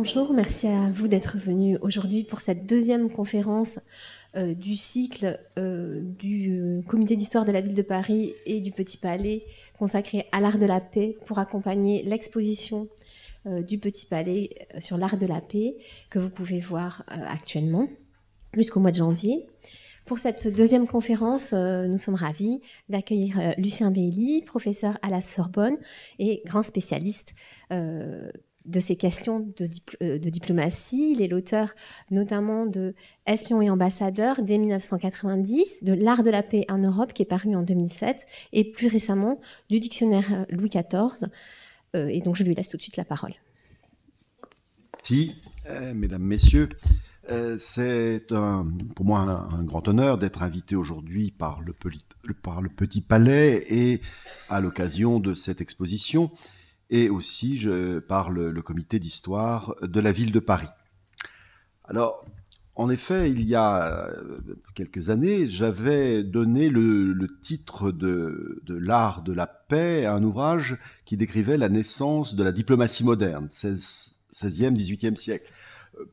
Bonjour, merci à vous d'être venu aujourd'hui pour cette deuxième conférence euh, du cycle euh, du euh, comité d'histoire de la ville de Paris et du Petit Palais consacré à l'art de la paix pour accompagner l'exposition du Petit Palais sur l'art de la paix que vous pouvez voir actuellement jusqu'au mois de janvier. Pour cette deuxième conférence, nous sommes ravis d'accueillir Lucien Bailly, professeur à la Sorbonne et grand spécialiste de ces questions euh, de, diplomatie. Il est l'auteur notamment de Espions et ambassadeurs dès 1990, de L'art de la paix en Europe qui est paru en 2007 et plus récemment du dictionnaire Louis XIV. Euh, et donc je lui laisse tout de suite la parole. Si, euh, mesdames, messieurs, c'est pour moi un, grand honneur d'être invité aujourd'hui par le, Petit Palais et à l'occasion de cette exposition et aussi je, parle le, comité d'histoire de la ville de Paris. Alors, en effet, il y a euh, quelques années, j'avais donné le, titre de, L'art de la paix à un ouvrage qui décrivait la naissance de la diplomatie moderne, 16, 16e, 18e siècle.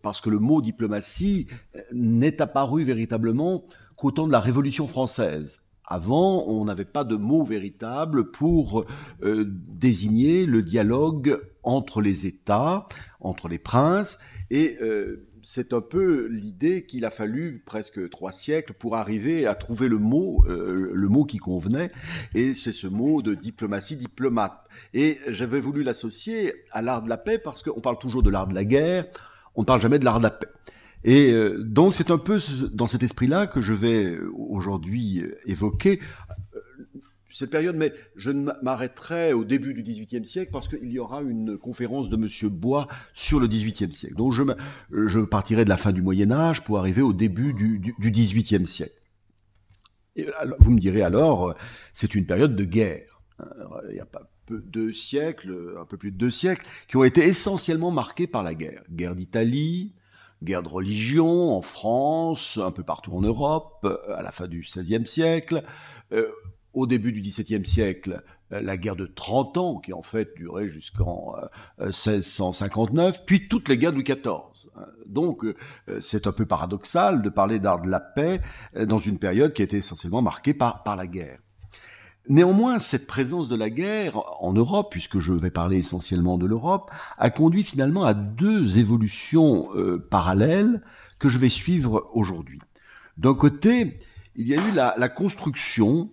Parce que le mot diplomatie n'est apparu véritablement qu'au temps de la Révolution française. Avant, on n'avait pas de mot véritable pour euh, désigner le dialogue entre les États, entre les princes, et euh, c'est un peu l'idée qu'il a fallu presque trois siècles pour arriver à trouver le mot, euh, le mot qui convenait, et c'est ce mot de diplomatie diplomate. Et j'avais voulu l'associer à l'art de la paix parce qu'on parle toujours de l'art de la guerre, on ne parle jamais de l'art de la paix. Et euh, donc c'est un peu dans cet esprit-là que je vais euh, aujourd'hui euh, évoquer cette période, mais je ne m'arrêterai au début du XVIIIe siècle parce qu'il y aura une conférence de Monsieur Bois sur le XVIIIe siècle. Donc je, partirai de la fin du Moyen Âge pour arriver au début du, XVIIIe siècle. Et vous me direz alors, c'est une période de guerre. il y a pas deux siècles, un peu plus de deux siècles, qui ont été essentiellement marqués par la guerre. Guerre d'Italie, guerre de religion en France, un peu partout en Europe, euh, à la fin du XVIe siècle. Euh, au début du XVIIe siècle, euh, la guerre de 30 ans, qui en fait durait jusqu'en 1659, puis toutes les guerres du XIV. Hein. Donc c'est un peu paradoxal de parler d'art de la paix dans une période qui a été essentiellement marquée par, par la guerre. Néanmoins, cette présence de la guerre en Europe, puisque je vais parler essentiellement de l'Europe, a conduit finalement à deux évolutions euh, parallèles que je vais suivre aujourd'hui. D'un côté, il y a eu la construction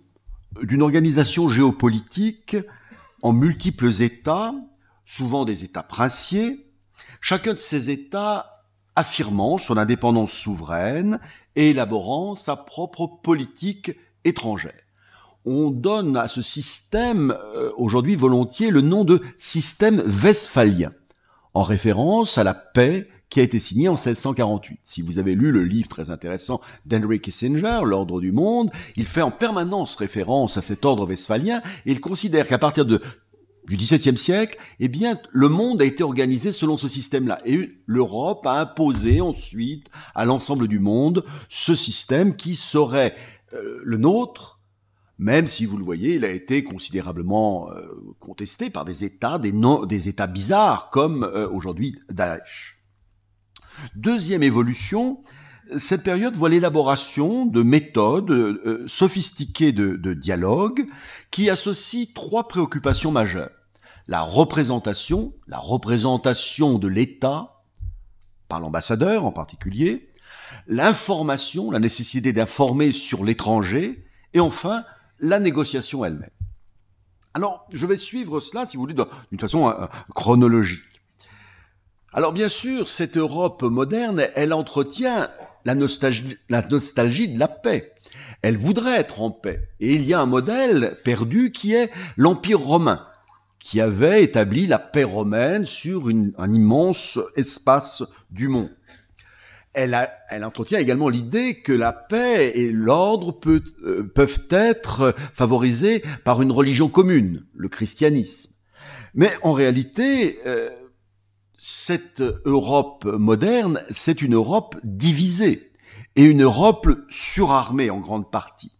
d'une organisation géopolitique en multiples États, souvent des États princiers, chacun de ces États affirmant son indépendance souveraine et élaborant sa propre politique étrangère on donne à ce système euh, aujourd'hui volontiers le nom de système westphalien, en référence à la paix qui a été signée en 1648. Si vous avez lu le livre très intéressant d'Henry Kissinger, L'ordre du monde, il fait en permanence référence à cet ordre westphalien et il considère qu'à partir du XVIIe siècle, eh bien, le monde a été organisé selon ce système-là. Et l'Europe a imposé ensuite à l'ensemble du monde ce système qui serait euh, le nôtre, même si vous le voyez, il a été considérablement euh, contesté par des États, des, noms des États bizarres, comme euh, aujourd'hui Daesh. Deuxième évolution, cette période voit l'élaboration de méthodes euh, sophistiquées de, de dialogue qui associent trois préoccupations majeures. La représentation, la représentation de l'État, par l'ambassadeur en particulier, l'information, la nécessité d'informer sur l'étranger, et enfin la négociation elle-même. Alors, je vais suivre cela, si vous voulez, d'une façon euh, chronologique. Alors, bien sûr, cette Europe moderne, elle entretient la nostalgie, de la paix. Elle voudrait être en paix. Et il y a un modèle perdu qui est l'Empire romain, qui avait établi la paix romaine sur un immense espace du monde. Elle, entretient également l'idée que la paix et l'ordre euh, peuvent être favorisés par une religion commune, le christianisme. Mais en réalité, euh, cette Europe moderne, c'est une Europe divisée et une Europe surarmée en grande partie.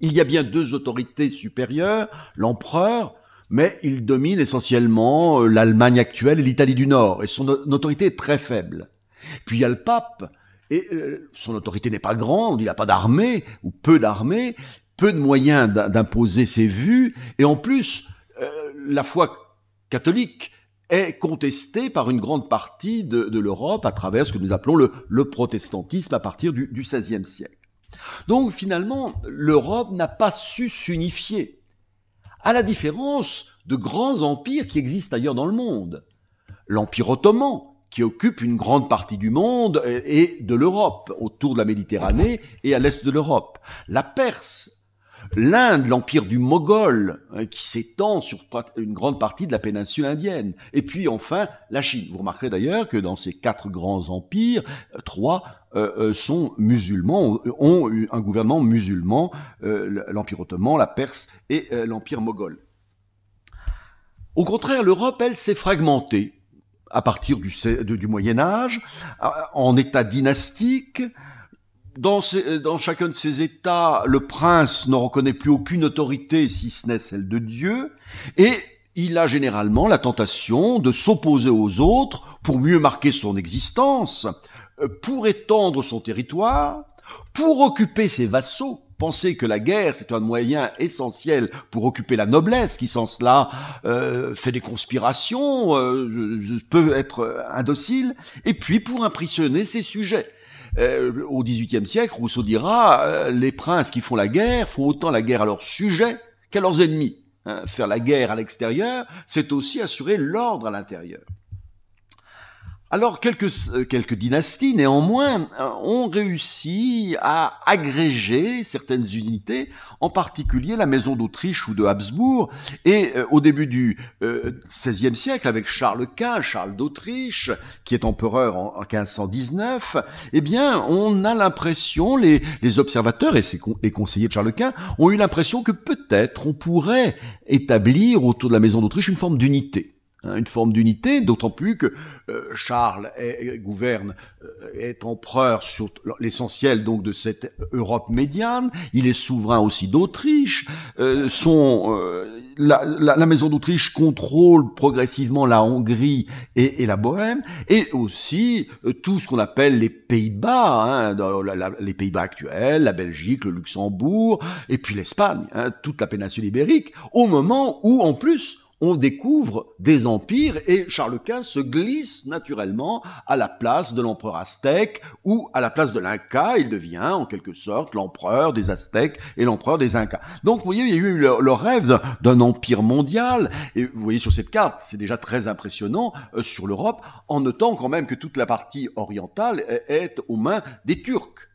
Il y a bien deux autorités supérieures, l'empereur, mais il domine essentiellement euh, l'Allemagne actuelle et l'Italie du Nord, et son autorité est très faible. Puis il y a le pape, et euh, son autorité n'est pas grande, il n'a pas d'armée, ou peu d'armée, peu de moyens d'imposer ses vues, et en plus, euh, la foi catholique est contestée par une grande partie de, l'Europe à travers ce que nous appelons le protestantisme à partir du XVIe siècle. Donc finalement, l'Europe n'a pas su s'unifier, à la différence de grands empires qui existent ailleurs dans le monde. L'Empire ottoman, qui occupe une grande partie du monde et de l'Europe, autour de la Méditerranée et à l'est de l'Europe. La Perse, l'Inde, l'empire du Mogol, hein, qui s'étend sur une grande partie de la péninsule indienne. Et puis enfin, la Chine. Vous remarquerez d'ailleurs que dans ces quatre grands empires, euh, trois euh, euh, sont musulmans, ont un gouvernement musulman, l'Empire ottoman, la Perse et l'Empire mogol. Au contraire, l'Europe, elle, s'est fragmentée à partir du, Moyen Âge, euh, en état dynastique. Dans, chacun de ces États, le prince ne reconnaît plus aucune autorité, si ce n'est celle de Dieu, et il a généralement la tentation de s'opposer aux autres pour mieux marquer son existence, euh, pour étendre son territoire, pour occuper ses vassaux Penser que la guerre, c'est un moyen essentiel pour occuper la noblesse, qui sans cela euh, fait des conspirations, euh, peut être euh, indocile, et puis pour impressionner ses sujets. Euh, au XVIIIe siècle, Rousseau dira, euh, les princes qui font la guerre font autant la guerre à leurs sujets qu'à leurs ennemis. Hein, faire la guerre à l'extérieur, c'est aussi assurer l'ordre à l'intérieur. Alors quelques, euh, quelques dynasties néanmoins euh, ont réussi à agréger certaines unités, en particulier la maison d'Autriche ou de Habsbourg, et euh, au début du XVIe siècle avec Charles Quint, Charles d'Autriche, qui est empereur en, 1519, eh bien on a l'impression, les, observateurs et les conseillers de Charles Quint ont eu l'impression que peut-être on pourrait établir autour de la maison d'Autriche une forme d'unité. Hein, une forme d'unité, d'autant plus que euh, Charles est, euh, gouverne, euh, est empereur sur l'essentiel donc de cette Europe médiane. Il est souverain aussi d'Autriche. la, la, maison d'Autriche contrôle progressivement la Hongrie et, et la Bohème, et aussi tout ce qu'on appelle les Pays-Bas, hein, les Pays-Bas actuels, la Belgique, le Luxembourg, et puis l'Espagne, hein, toute la péninsule ibérique, au moment où en plus on découvre des empires et Charles Quint se glisse naturellement à la place de l'empereur aztèque ou à la place de l'Inca. Il devient en quelque sorte l'empereur des Aztèques et l'empereur des Incas. Donc vous voyez, il y a eu le, rêve d'un empire mondial. Et vous voyez sur cette carte, c'est déjà très impressionnant euh, sur l'Europe, en notant quand même que toute la partie orientale est aux mains des Turcs.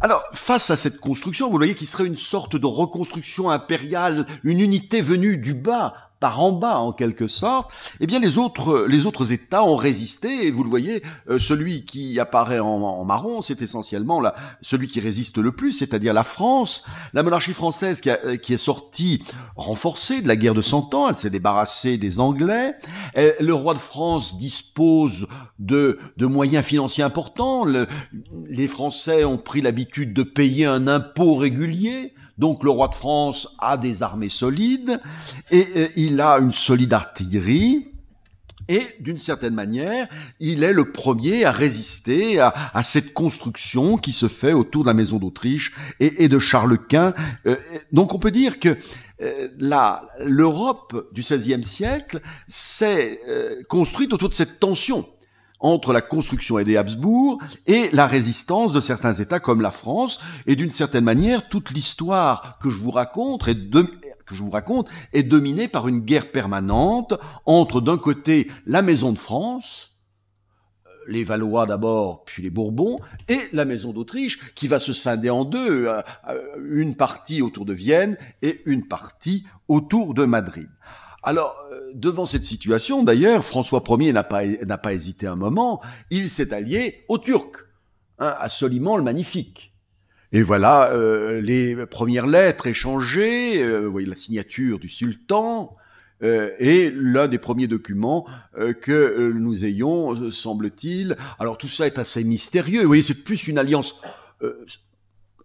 Alors, face à cette construction, vous voyez qu'il serait une sorte de reconstruction impériale, une unité venue du bas, par en bas en quelque sorte, eh bien les autres, les autres États ont résisté. Et vous le voyez, euh, celui qui apparaît en, marron, c'est essentiellement celui qui résiste le plus, c'est-à-dire la France, la monarchie française euh, qui, est sortie renforcée de la guerre de Cent Ans. Elle s'est débarrassée des Anglais. Euh, le roi de France dispose de, de moyens financiers importants. les Français ont pris l'habitude de payer un impôt régulier. Donc le roi de France a des armées solides et, il a une solide artillerie. Et d'une certaine manière, il est le premier à résister à, cette construction qui se fait autour de la maison d'Autriche et, de Charles Quint. Euh, donc on peut dire que euh, l'Europe du XVIe siècle s'est euh, construite autour de cette tension entre la construction des Habsbourg et la résistance de certains États comme la France. Et d'une certaine manière, toute l'histoire que je vous raconte que je vous raconte est dominée par une guerre permanente entre d'un côté la Maison de France, euh, les Valois d'abord, puis les Bourbons, et la maison d'Autriche, qui va se scinder en deux, euh, euh, une partie autour de Vienne et une partie autour de Madrid. Alors, euh, devant cette situation, d'ailleurs, François Ier n'a pas, hésité un moment, il s'est allié aux Turcs, à hein, Soliman le Magnifique. Et voilà euh, les premières lettres échangées, euh, vous voyez la signature du sultan, et l'un des premiers documents que nous ayons, semble-t-il. Alors tout ça est assez mystérieux. Vous voyez, c'est plus une alliance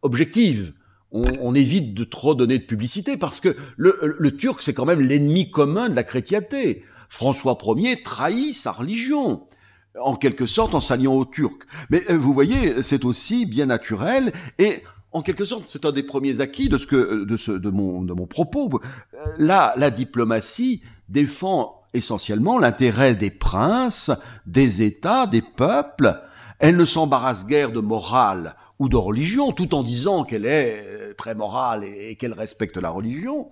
objective on, évite de trop donner de publicité parce que le, Turc, c'est quand même l'ennemi commun de la chrétienté. François Ier trahit sa religion en quelque sorte en s'alliant aux Turcs. Mais euh, vous voyez, c'est aussi bien naturel et en quelque sorte, c'est un des premiers acquis de ce de, ce, de mon de mon propos. Euh, là, la diplomatie défend essentiellement l'intérêt des princes, des États, des peuples. Elle ne s'embarrasse guère de morale ou de religion, tout en disant qu'elle est euh, très morale et, qu'elle respecte la religion.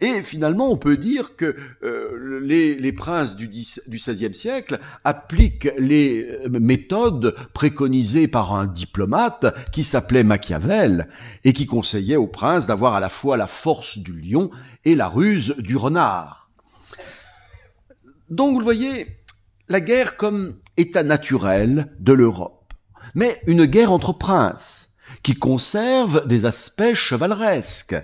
Et finalement, on peut dire que euh, les, princes du, du XVIe siècle appliquent les euh, méthodes préconisées par un diplomate qui s'appelait Machiavel et qui conseillait aux princes d'avoir à la fois la force du lion et la ruse du renard. Donc vous le voyez, la guerre comme état naturel de l'Europe mais une guerre entre princes, qui conserve des aspects chevaleresques,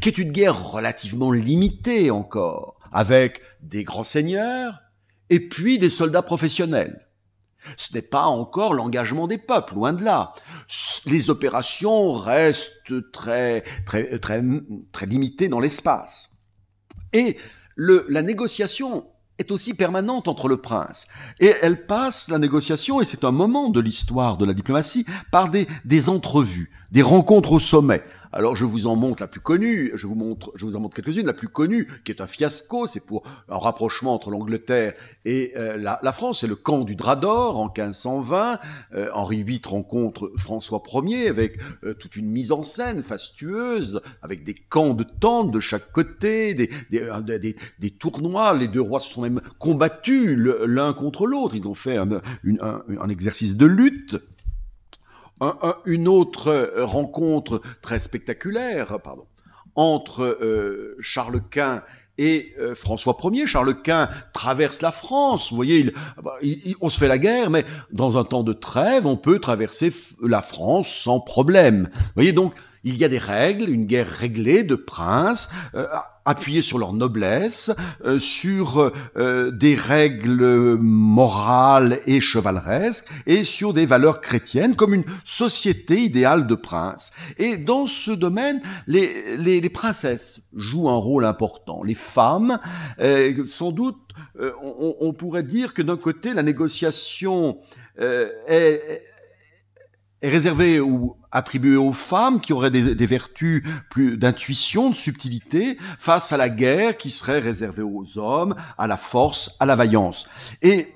qui est une guerre relativement limitée encore, avec des grands seigneurs et puis des soldats professionnels. Ce n'est pas encore l'engagement des peuples, loin de là. Les opérations restent très, très, très, très limitées dans l'espace. Et le, la négociation est aussi permanente entre le prince. Et elle passe la négociation, et c'est un moment de l'histoire de la diplomatie, par des, entrevues, des rencontres au sommet, alors je vous en montre la plus connue, je vous, montre, je vous en montre quelques-unes, la plus connue, qui est un fiasco, c'est pour un rapprochement entre l'Angleterre et euh, la, France, c'est le camp du drap d'or en 1520. Euh, Henri VIII rencontre François Ier avec euh, toute une mise en scène fastueuse, avec des camps de tentes de chaque côté, des, tournois, les deux rois se sont même combattus l'un contre l'autre, ils ont fait un exercice de lutte une autre euh, rencontre très spectaculaire pardon, entre euh, Charles Quint et euh, François Ier, Charles Quint traverse la France. Vous voyez, ah bah, on se fait la guerre, mais dans un temps de trêve, on peut traverser la France sans problème. Vous voyez donc, il y a des règles, une guerre réglée de princes, euh, appuyée sur leur noblesse, euh, sur euh, des règles morales et chevaleresques, et sur des valeurs chrétiennes, comme une société idéale de princes. Et dans ce domaine, les, les, princesses jouent un rôle important. Les femmes, sans doute, on, pourrait dire que d'un côté, la négociation est, est réservée ou attribué aux femmes qui auraient des, vertus plus d'intuition, de subtilité, face à la guerre qui serait réservée aux hommes, à la force, à la vaillance. Et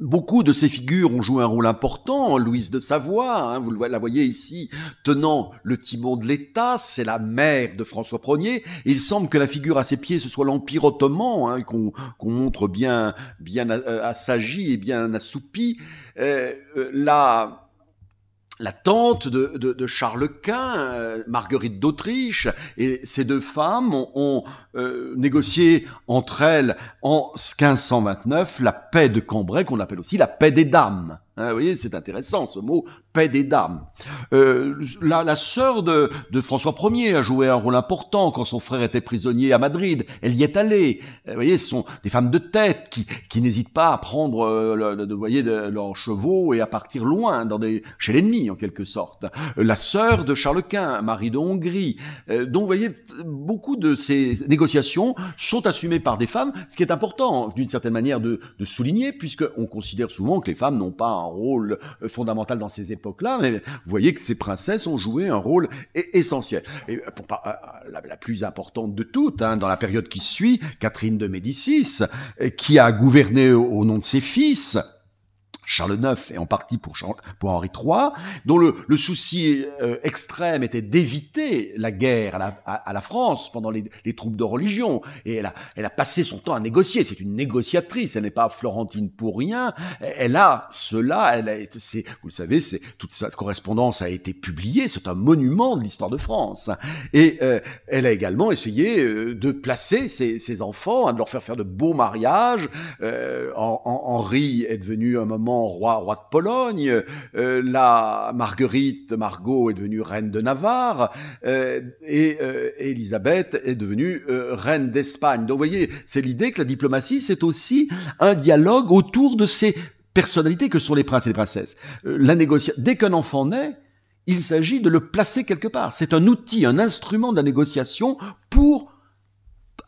Beaucoup de ces figures ont joué un rôle important. Louise de Savoie, hein, vous la voyez ici, tenant le timon de l'État, c'est la mère de François Ier. il semble que la figure à ses pieds, ce soit l'Empire ottoman, hein, qu'on montre bien, bien euh, assagie et bien assoupi. Euh, euh, la, la tante de, Charles Quint, euh, Marguerite d'Autriche, et ces deux femmes ont, euh, négocié entre elles en 1529 la paix de Cambrai, qu'on appelle aussi la paix des dames. Hein, vous voyez, c'est intéressant ce mot, paix des dames. Euh, la, la sœur de, de, François Ier a joué un rôle important quand son frère était prisonnier à Madrid. Elle y est allée. Euh, vous voyez, ce sont des femmes de tête qui, qui n'hésitent pas à prendre euh, le, de, vous voyez, de, leurs chevaux et à partir loin, dans des, chez l'ennemi en quelque sorte. La sœur de Charles Quint, Marie de Hongrie. donc, vous voyez, beaucoup de ces négociations sont assumées par des femmes, ce qui est important d'une certaine manière de, de souligner, puisqu'on considère souvent que les femmes n'ont pas un rôle euh, fondamental dans ces époques-là, mais vous voyez que ces princesses ont joué un rôle e-, essentiel. Et euh, pour pas, euh, la, plus importante de toutes, hein, dans la période qui suit, Catherine de Médicis, qui a gouverné au nom de ses fils, Charles IX et en partie pour, pour Henri III, dont le, souci euh, extrême était d'éviter la guerre à la, France pendant les, les troubles de religion. Et elle a, elle a passé son temps à négocier. C'est une négociatrice. Elle n'est pas florentine pour rien. Elle a cela. Elle a, vous le savez, c'est, toute sa correspondance a été publiée. C'est un monument de l'histoire de France. Et euh, elle a également essayé euh, de placer ses, enfants, hein, de leur faire faire de beaux mariages. Henri est devenu un moment roi, roi de Pologne, euh, la Marguerite, Margot est devenue reine de Navarre, euh, et Elisabeth euh, est devenue reine d'Espagne. Donc vous voyez, c'est l'idée que la diplomatie, c'est aussi un dialogue autour de ces personnalités que sont les princes et les princesses. la négociation, dès qu'un enfant naît, il s'agit de le placer quelque part. C'est un outil, un instrument de la négociation pour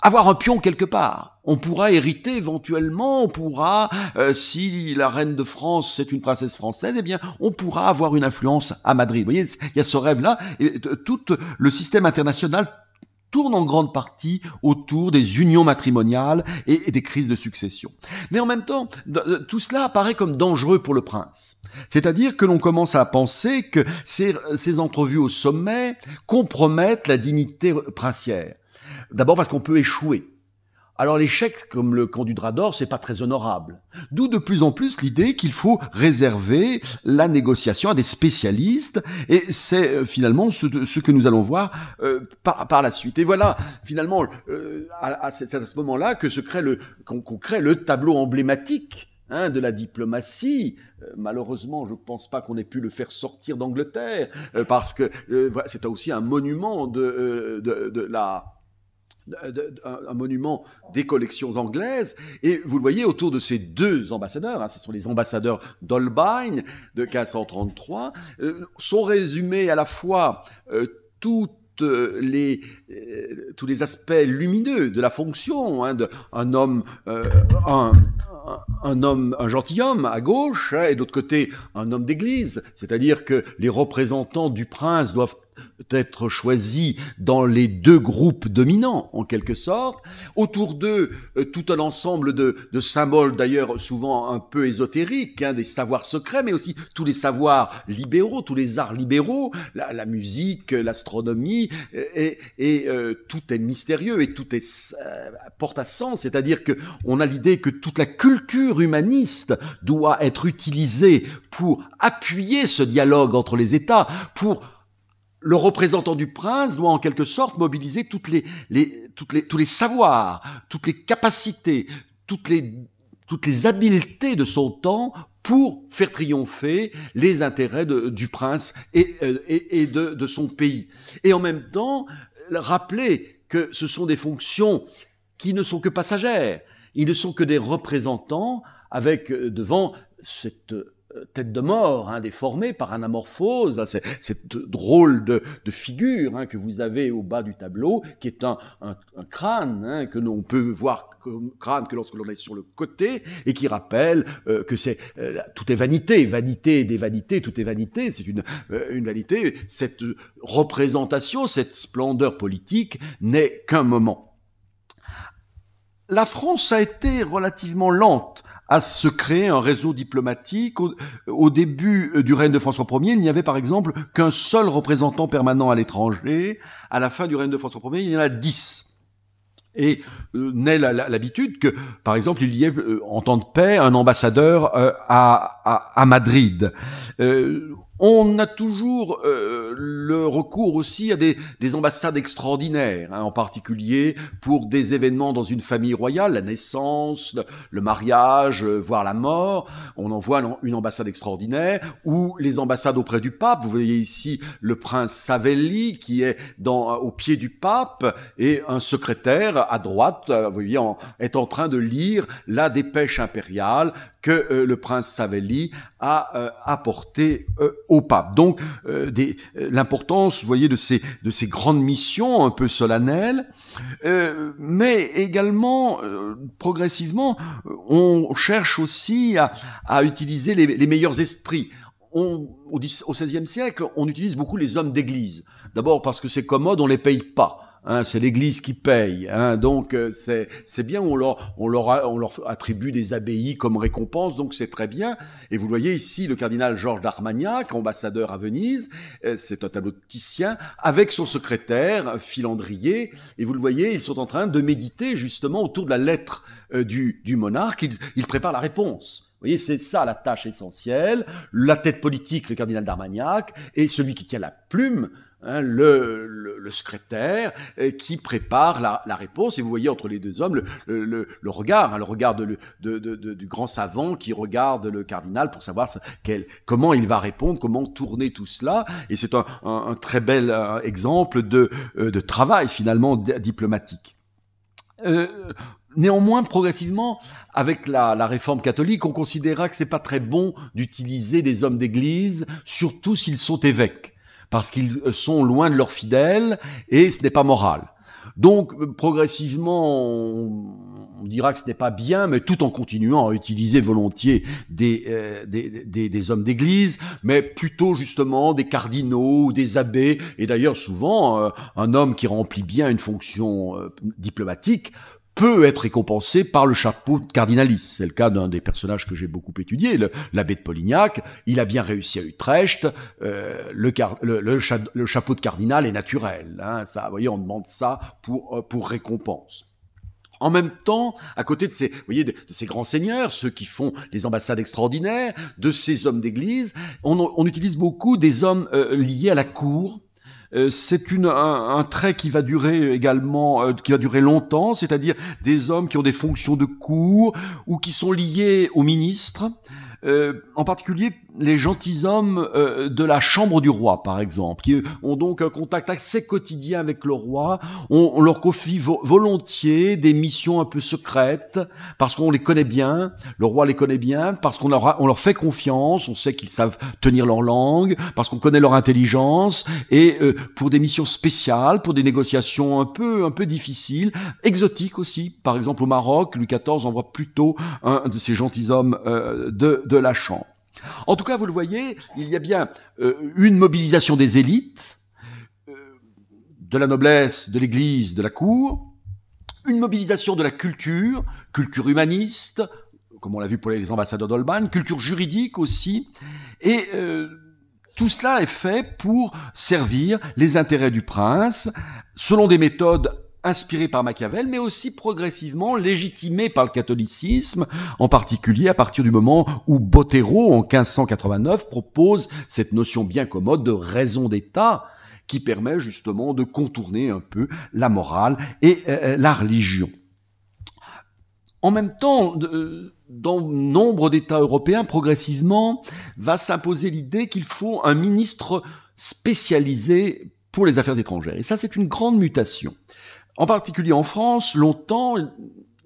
avoir un pion quelque part. On pourra hériter éventuellement, on pourra, euh, si la reine de France c'est une princesse française, eh bien, on pourra avoir une influence à Madrid. Vous voyez, il y a ce rêve-là. Et euh, tout euh, le système international tourne en grande partie autour des unions matrimoniales et, des crises de succession. Mais en même temps, tout cela apparaît comme dangereux pour le prince. C'est-à-dire que l'on commence à penser que ces entrevues au sommet compromettent la dignité princière. D'abord parce qu'on peut échouer. Alors l'échec, comme le camp du drap d'or, c'est pas très honorable. D'où de plus en plus l'idée qu'il faut réserver la négociation à des spécialistes, et c'est euh, finalement ce, que nous allons voir euh, par, la suite. Et voilà, finalement, euh, à, ce, moment-là que se crée le qu'on crée le tableau emblématique Hein, de la diplomatie. malheureusement, je ne pense pas qu'on ait pu le faire sortir d'Angleterre, parce que c'est aussi un monument de, de, de la un monument des collections anglaises. Et vous le voyez autour de ces deux ambassadeurs, hein, ce sont les ambassadeurs d'Holbein de 1533, euh, sont résumés à la fois euh, euh, tous les aspects lumineux de la fonction, hein, d'un homme, un homme, un gentilhomme à gauche, hein, et d'autre côté un homme d'église, c'est-à-dire que les représentants du prince doivent être choisis dans les deux groupes dominants, en quelque sorte. Autour d'eux, euh, tout un ensemble de, symboles, d'ailleurs souvent un peu ésotériques, hein, des savoirs secrets, mais aussi tous les savoirs libéraux, tous les arts libéraux, la, musique, l'astronomie, et, euh, tout est mystérieux et tout est, euh, porte à sens, c'est-à-dire que on a l'idée que toute la culture culture humaniste doit être utilisée pour appuyer ce dialogue entre les États, pour le représentant du prince doit en quelque sorte mobiliser toutes les, les, toutes les, tous les savoirs, toutes les capacités, toutes les, toutes les habiletés de son temps pour faire triompher les intérêts du prince et, euh, de son pays. Et en même temps, rappeler que ce sont des fonctions qui ne sont que passagères, ils ne sont que des représentants avec euh, devant cette euh, tête de mort, hein, déformée par anamorphose, hein, cette drôle de, figure hein, que vous avez au bas du tableau, qui est un, crâne que l'on peut voir comme crâne que lorsque l'on est sur le côté, et qui rappelle euh, que c'est tout est vanité, vanité des vanités, tout est vanité, c'est une, une vanité. Cette représentation, cette splendeur politique n'est qu'un moment la France a été relativement lente à se créer un réseau diplomatique. Au, début euh, du règne de François Ier, il n'y avait par exemple qu'un seul représentant permanent à l'étranger. À la fin du règne de François Ier, il y en a dix. Et n'est euh, naît l'habitude que, par exemple, il y ait, euh, en temps de paix, un ambassadeur à, Madrid. On a toujours euh, le recours aussi à des, ambassades extraordinaires, hein, en particulier pour des événements dans une famille royale, la naissance, le, mariage, euh, voire la mort. On envoie une ambassade extraordinaire, ou les ambassades auprès du pape. Vous voyez ici le prince Savelli qui est dans, au pied du pape, et un secrétaire à droite, euh, vous voyez, est en train de lire la dépêche impériale que le prince Savelli à euh, apporter euh, au pape. Donc, euh, l'importance, vous voyez, de ces, grandes missions un peu solennelles, mais également, progressivement, on cherche aussi à, utiliser les, meilleurs esprits. au XVIe siècle, on utilise beaucoup les hommes d'église. D'abord parce que c'est commode, on les paye pas. Hein, c'est l'Église qui paye. Hein, donc euh, c'est bien, on leur, on, leur attribue des abbayes comme récompense, donc c'est très bien. Et vous le voyez ici, le cardinal Georges d'Armagnac, ambassadeur à Venise, euh, c'est un tableau de Titien, avec son secrétaire, euh, Philandrier, et vous le voyez, ils sont en train de méditer justement autour de la lettre du, monarque, il prépare la réponse. Vous voyez, c'est ça la tâche essentielle. La tête politique, le cardinal d'Armagnac, et celui qui tient la plume, Hein, le, secrétaire, euh, qui prépare la, réponse. Et vous voyez entre les deux hommes le, regard, le regard hein, du grand savant qui regarde le cardinal pour savoir comment il va répondre, comment tourner tout cela. Et c'est un, très bel euh, exemple euh, de, travail finalement diplomatique. néanmoins, progressivement, avec la, réforme catholique, on considéra que c'est pas très bon d'utiliser des hommes d'église, surtout s'ils sont évêques parce qu'ils euh, sont loin de leurs fidèles et ce n'est pas moral. Donc euh, progressivement, on, dira que ce n'est pas bien, mais tout en continuant à utiliser volontiers des, euh, des, hommes d'église, mais plutôt justement des cardinaux ou des abbés. Et d'ailleurs souvent, un homme qui remplit bien une fonction diplomatique peut être récompensé par le chapeau de C'est le cas d'un des personnages que j'ai beaucoup étudié, l'abbé de Polignac. Il a bien réussi à Utrecht. Euh, le, chapeau de cardinal est naturel. Hein, ça, vous voyez, on demande ça pour, euh, pour récompense. En même temps, à côté de ces, voyez, de, ces grands seigneurs, ceux qui font les ambassades extraordinaires, de ces hommes d'église, on, utilise beaucoup des hommes euh, liés à la cour, euh, c'est une, un, trait qui va durer également, euh, qui va durer longtemps, c'est-à-dire des hommes qui ont des fonctions de cour ou qui sont liés aux ministres. Euh, en particulier les gentilshommes euh, de la chambre du roi, par exemple, qui ont donc un contact assez quotidien avec le roi. On, leur confie volontiers des missions un peu secrètes parce qu'on les connaît bien, le roi les connaît bien, parce qu'on leur, leur fait confiance, on sait qu'ils savent tenir leur langue, parce qu'on connaît leur intelligence, et euh, pour des missions spéciales, pour des négociations un peu, un peu difficiles, exotiques aussi. Par exemple, au Maroc, Louis XIV envoie plutôt un de ces gentilshommes euh, de, de la chambre. En tout cas, vous le voyez, il y a bien euh, une mobilisation des élites, euh, de la noblesse, de l'Église, de la cour, une mobilisation de la culture, culture humaniste, comme on l'a vu pour les ambassadeurs d'Olban, culture juridique aussi, et euh, tout cela est fait pour servir les intérêts du prince, selon des méthodes inspiré par Machiavel, mais aussi progressivement légitimé par le catholicisme, en particulier à partir du moment où Botero, en 1589, propose cette notion bien commode de raison d'État, qui permet justement de contourner un peu la morale et euh, euh, la religion. En même temps, euh, dans nombre d'États européens, progressivement, va s'imposer l'idée qu'il faut un ministre spécialisé pour les affaires étrangères. Et ça, c'est une grande mutation. En particulier en France, longtemps,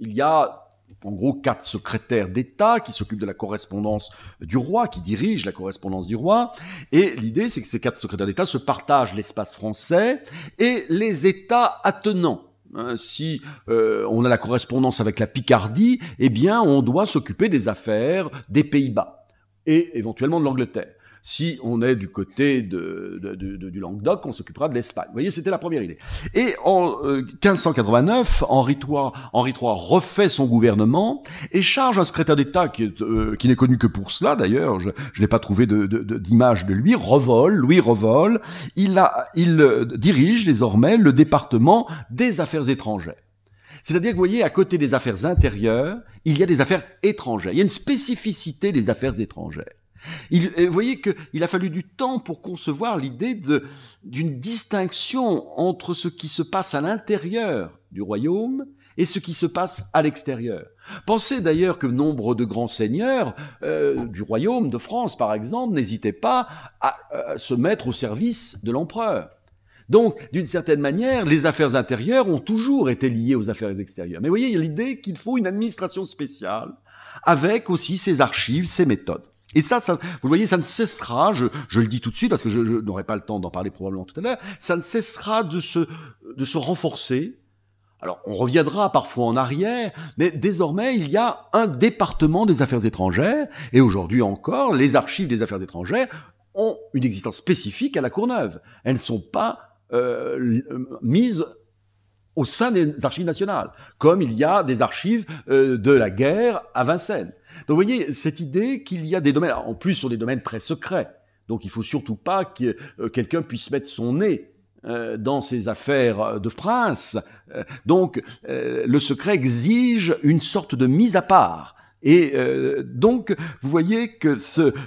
il y a en gros quatre secrétaires d'État qui s'occupent de la correspondance du roi, qui dirigent la correspondance du roi. Et l'idée, c'est que ces quatre secrétaires d'État se partagent l'espace français et les États attenants. Hein, si euh, on a la correspondance avec la Picardie, eh bien, on doit s'occuper des affaires des Pays-Bas et éventuellement de l'Angleterre. Si on est du côté de, du Languedoc, on s'occupera de l'Espagne. Vous voyez, c'était la première idée. Et en 1589, euh, Henri III, Henri III refait son gouvernement et charge un secrétaire d'État qui, euh, n'est connu que pour cela, d'ailleurs, je, n'ai pas trouvé d'image de, lui, Revol, Louis Revol. Il, a, il euh, dirige désormais le département des affaires étrangères. C'est-à-dire que vous voyez, à côté des affaires intérieures, il y a des affaires étrangères. Il y a une spécificité des affaires étrangères. Il, vous voyez qu'il a fallu du temps pour concevoir l'idée d'une distinction entre ce qui se passe à l'intérieur du royaume et ce qui se passe à l'extérieur. Pensez d'ailleurs que nombre de grands seigneurs euh, du royaume de France, par exemple, n'hésitaient pas à, euh, se mettre au service de l'empereur. Donc, d'une certaine manière, les affaires intérieures ont toujours été liées aux affaires extérieures. Mais vous voyez, il y a l'idée qu'il faut une administration spéciale avec aussi ses archives, ses méthodes. Et ça, ça, vous voyez, ça ne cessera, je, je le dis tout de suite parce que je, je n'aurai pas le temps d'en parler probablement tout à l'heure, ça ne cessera de se, de se renforcer. Alors, on reviendra parfois en arrière, mais désormais, il y a un département des affaires étrangères, et aujourd'hui encore, les archives des affaires étrangères ont une existence spécifique à la Courneuve. Elles ne sont pas euh, mises au sein des archives nationales, comme il y a des archives euh, de la guerre à Vincennes. Donc vous voyez, cette idée qu'il y a des domaines, en plus sur des domaines très secrets, donc il ne faut surtout pas que euh, quelqu'un puisse mettre son nez euh, dans ces affaires euh, de prince. Donc le secret exige une sorte de mise à part. Et donc, vous voyez que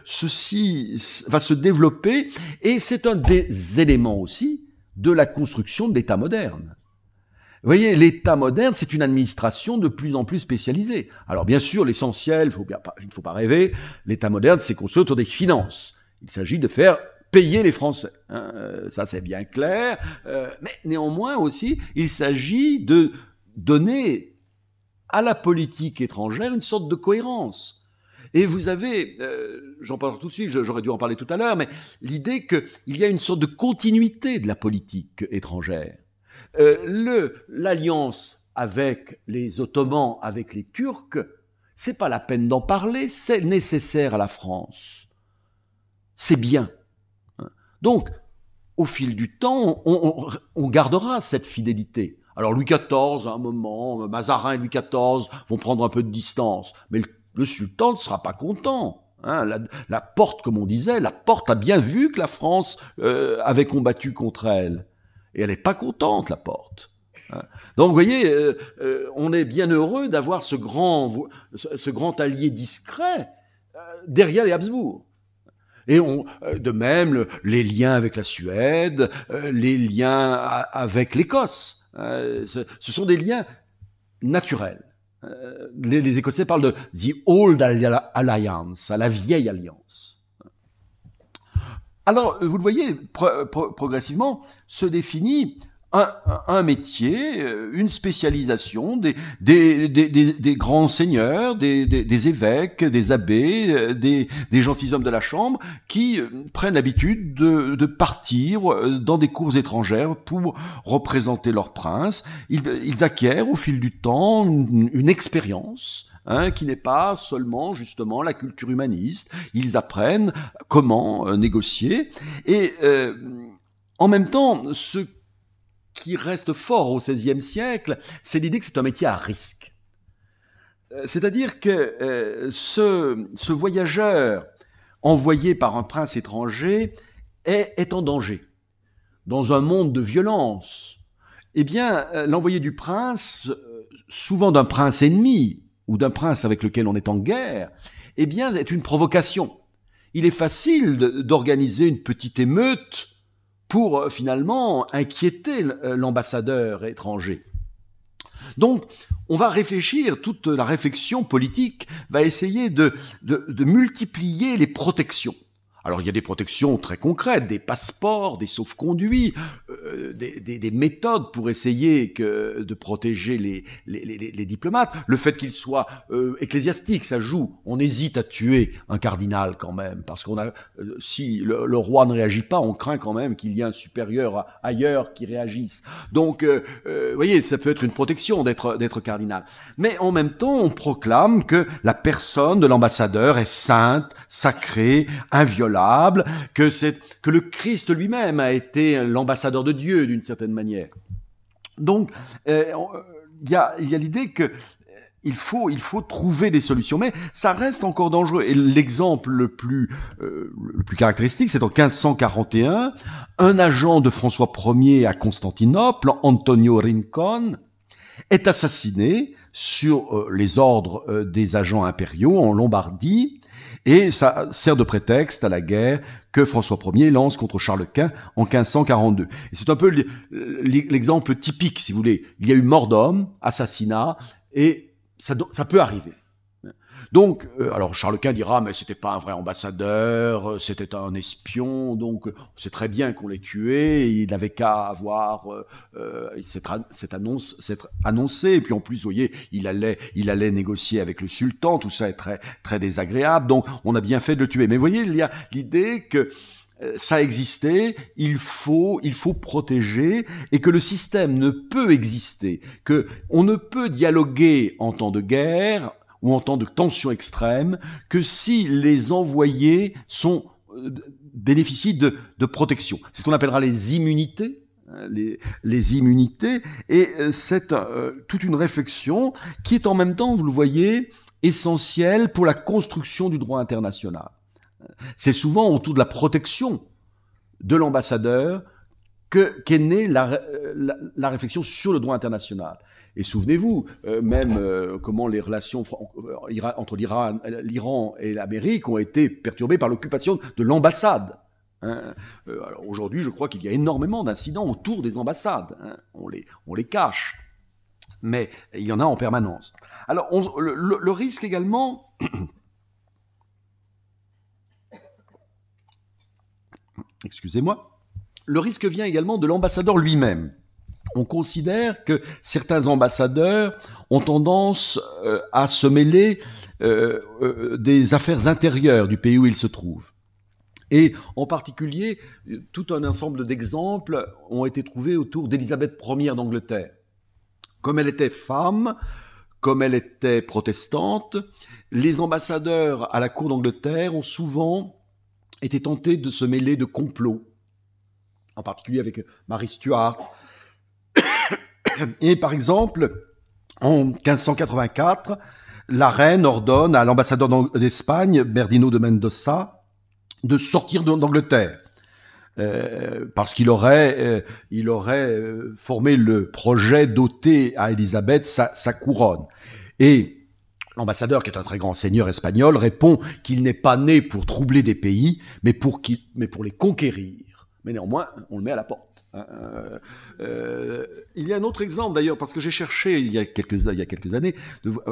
ceci va se développer, et c'est un des éléments aussi de la construction de l'État moderne. Vous voyez, l'État moderne, c'est une administration de plus en plus spécialisée. Alors bien sûr, l'essentiel, il ne faut pas rêver, l'État moderne c'est construit autour des finances. Il s'agit de faire payer les Français. Hein, euh, ça, c'est bien clair. Euh, mais néanmoins aussi, il s'agit de donner à la politique étrangère une sorte de cohérence. Et vous avez, euh, j'en parle tout de suite, j'aurais dû en parler tout à l'heure, mais l'idée qu'il y a une sorte de continuité de la politique étrangère. Euh, le l'alliance avec les Ottomans, avec les Turcs, c'est pas la peine d'en parler, c'est nécessaire à la France. C'est bien. Donc, au fil du temps, on, gardera cette fidélité. Alors Louis XIV, à un moment, Mazarin et Louis XIV vont prendre un peu de distance, mais le, sultan ne sera pas content. Hein. la, porte, comme on disait, la porte a bien vu que la France euh, avait combattu contre elle. Et elle n'est pas contente, la porte. Hein. Donc, vous voyez, euh, euh, on est bien heureux d'avoir ce grand, ce grand allié discret euh, derrière les Habsbourg. Et on, de même, les liens avec la Suède, les liens avec l'Écosse, ce, sont des liens naturels. les, Écossais parlent de The Old Alliance, hein, la vieille alliance. Alors, euh, vous le voyez, progressivement se définit un, métier, euh, une spécialisation, des, grands seigneurs, des, évêques, des abbés, euh, des, gentilshommes de la Chambre qui prennent l'habitude de, partir dans des cours étrangères pour représenter leurs princes. Ils, acquièrent au fil du temps une expérience Hein, qui n'est pas seulement justement la culture humaniste. Ils apprennent comment euh, négocier. Et euh, en même temps, ce qui reste fort au XVIe siècle, c'est l'idée que c'est un métier à risque. Euh, c'est-à-dire que ce, voyageur envoyé par un prince étranger est, est, en danger. Dans un monde de violence, eh bien, l'envoyé du prince, souvent d'un prince ennemi, ou d'un prince avec lequel on est en guerre, eh bien, est une provocation. Il est facile d'organiser une petite émeute pour euh, finalement inquiéter euh, l'ambassadeur étranger. Donc, on va réfléchir, toute la réflexion politique va essayer de, de multiplier les protections. Alors il y a des protections très concrètes, des passeports, des sauf-conduits, euh, des, méthodes pour essayer que, de protéger les, les, diplomates. Le fait qu'ils soient euh, ecclésiastiques, ça joue. On hésite à tuer un cardinal quand même, parce qu'on a, euh, si le, roi ne réagit pas, on craint quand même qu'il y ait un supérieur ailleurs qui réagisse. Donc, vous voyez, ça peut être une protection d'être cardinal. Mais en même temps, on proclame que la personne de l'ambassadeur est sainte, sacrée, inviolable que, c'est, que le Christ lui-même a été l'ambassadeur de Dieu d'une certaine manière. Donc, euh, il y, a, l'idée que euh, il faut, trouver des solutions, mais ça reste encore dangereux. Et l'exemple le plus, euh, caractéristique, c'est en 1541, un agent de François Ier à Constantinople, Antonio Rincon, est assassiné sur les ordres des agents impériaux en Lombardie. Et ça sert de prétexte à la guerre que François Ier lance contre Charles Quint en 1542. Et c'est un peu l'exemple typique, si vous voulez. Il y a eu mort d'homme, assassinat, et ça, ça peut arriver. Donc, euh, alors Charles Quint dira, mais c'était pas un vrai ambassadeur, euh, c'était un espion, donc euh, c'est très bien qu'on l'ait tué, il n'avait qu'à avoir cette, cette, annonce, cette annoncé, et puis en plus, vous voyez, il allait, il allait négocier avec le sultan, tout ça est très, très désagréable, donc on a bien fait de le tuer. Mais vous voyez, il y a l'idée que ça existait, il faut, il faut protéger et que le système ne peut exister, que on ne peut dialoguer en temps de guerre ou en temps de tension extrême que si les envoyés sont euh, bénéficient de, protection. C'est ce qu'on appellera les immunités. Hein, les, immunités, et euh, c'est euh, toute une réflexion qui est en même temps, vous le voyez, essentielle pour la construction du droit international. C'est souvent autour de la protection de l'ambassadeur qu'est née la réflexion sur le droit international. Et souvenez-vous, euh, même euh, comment les relations euh, entre l'Iran et l'Amérique ont été perturbées par l'occupation de l'ambassade. Hein. Aujourd'hui, je crois qu'il y a énormément d'incidents autour des ambassades. Hein. On, les, on les cache. Mais il y en a en permanence. Alors, le risque également... Excusez-moi. Le risque vient également de l'ambassadeur lui-même on considère que certains ambassadeurs ont tendance euh, à se mêler euh, euh, des affaires intérieures du pays où ils se trouvent. Et en particulier, tout un ensemble d'exemples ont été trouvés autour d'Élisabeth Ier d'Angleterre. Comme elle était femme, comme elle était protestante, les ambassadeurs à la cour d'Angleterre ont souvent été tentés de se mêler de complots, en particulier avec Marie Stuart, et par exemple, en 1584, la reine ordonne à l'ambassadeur d'Espagne, Berdino de Mendoza, de sortir d'Angleterre. Euh, parce qu'il aurait, euh, il aurait euh, formé le projet d'ôter à Élisabeth sa, couronne. Et L'ambassadeur, qui est un très grand seigneur espagnol, répond qu'il n'est pas né pour troubler des pays, mais pour les conquérir. Mais néanmoins, on le met à la porte. Euh, euh, il y a un autre exemple d'ailleurs, parce que j'ai cherché il y a quelques, il y quelques années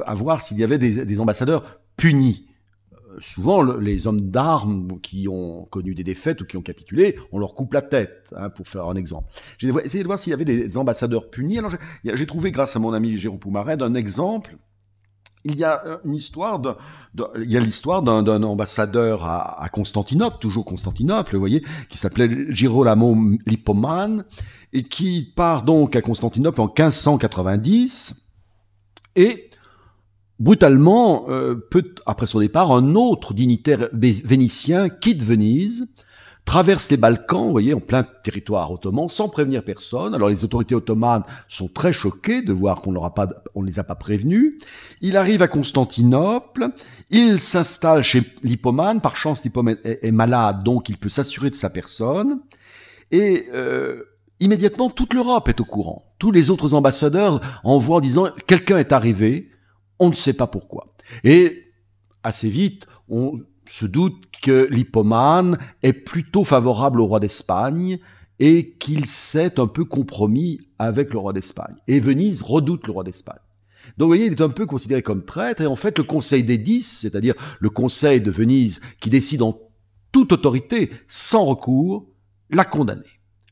à voir s'il y avait des, ambassadeurs punis. Euh, souvent, les hommes d'armes qui ont connu des défaites ou qui ont capitulé, on leur coupe la tête, hein, pour faire un exemple. J'ai essayé de voir s'il y avait des ambassadeurs punis. Alors, j'ai trouvé, grâce à mon ami Jérôme Poumarède un exemple il y a une histoire il a l'histoire d'un, ambassadeur à, Constantinople, toujours Constantinople, vous voyez, qui s'appelait Girolamo Lippoman et qui part donc à Constantinople en 1590 et brutalement, euh, peu, après son départ, un autre dignitaire vénitien quitte Venise traverse les Balkans, vous voyez, en plein territoire ottoman, sans prévenir personne. Alors les autorités ottomanes sont très choquées de voir qu'on ne les a pas prévenus. Il arrive à Constantinople, il s'installe chez l'hippomane. Par chance, l'hippomane est, malade, donc il peut s'assurer de sa personne. Et euh, immédiatement, toute l'Europe est au courant. Tous les autres ambassadeurs envoient en disant « quelqu'un est arrivé, on ne sait pas pourquoi ». Et assez vite, on se doute que l'hippomane est plutôt favorable au roi d'Espagne et qu'il s'est un peu compromis avec le roi d'Espagne. Et Venise redoute le roi d'Espagne. Donc vous voyez, il est un peu considéré comme traître, et en fait le Conseil des Dix, c'est-à-dire le Conseil de Venise qui décide en toute autorité, sans recours, l'a condamné,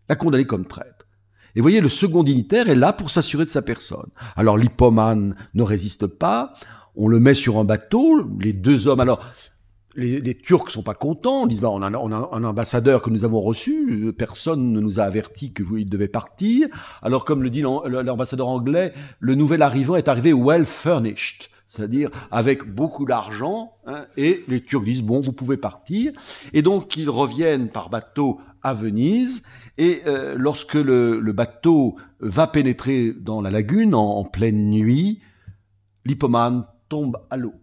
l'a condamné comme traître. Et vous voyez, le second dignitaire est là pour s'assurer de sa personne. Alors l'hippomane ne résiste pas, on le met sur un bateau, les deux hommes, alors les, les, Turcs sont pas contents, ils disent bah, on, a, un ambassadeur que nous avons reçu, euh, personne ne nous a averti que vous, il devait partir. Alors comme le dit l'ambassadeur anglais, le nouvel arrivant est arrivé well furnished, c'est-à-dire avec beaucoup d'argent, hein, et les Turcs disent bon vous pouvez partir, et donc ils reviennent par bateau à Venise, et euh, lorsque le, bateau va pénétrer dans la lagune en, en pleine nuit, l'hippomane tombe à l'eau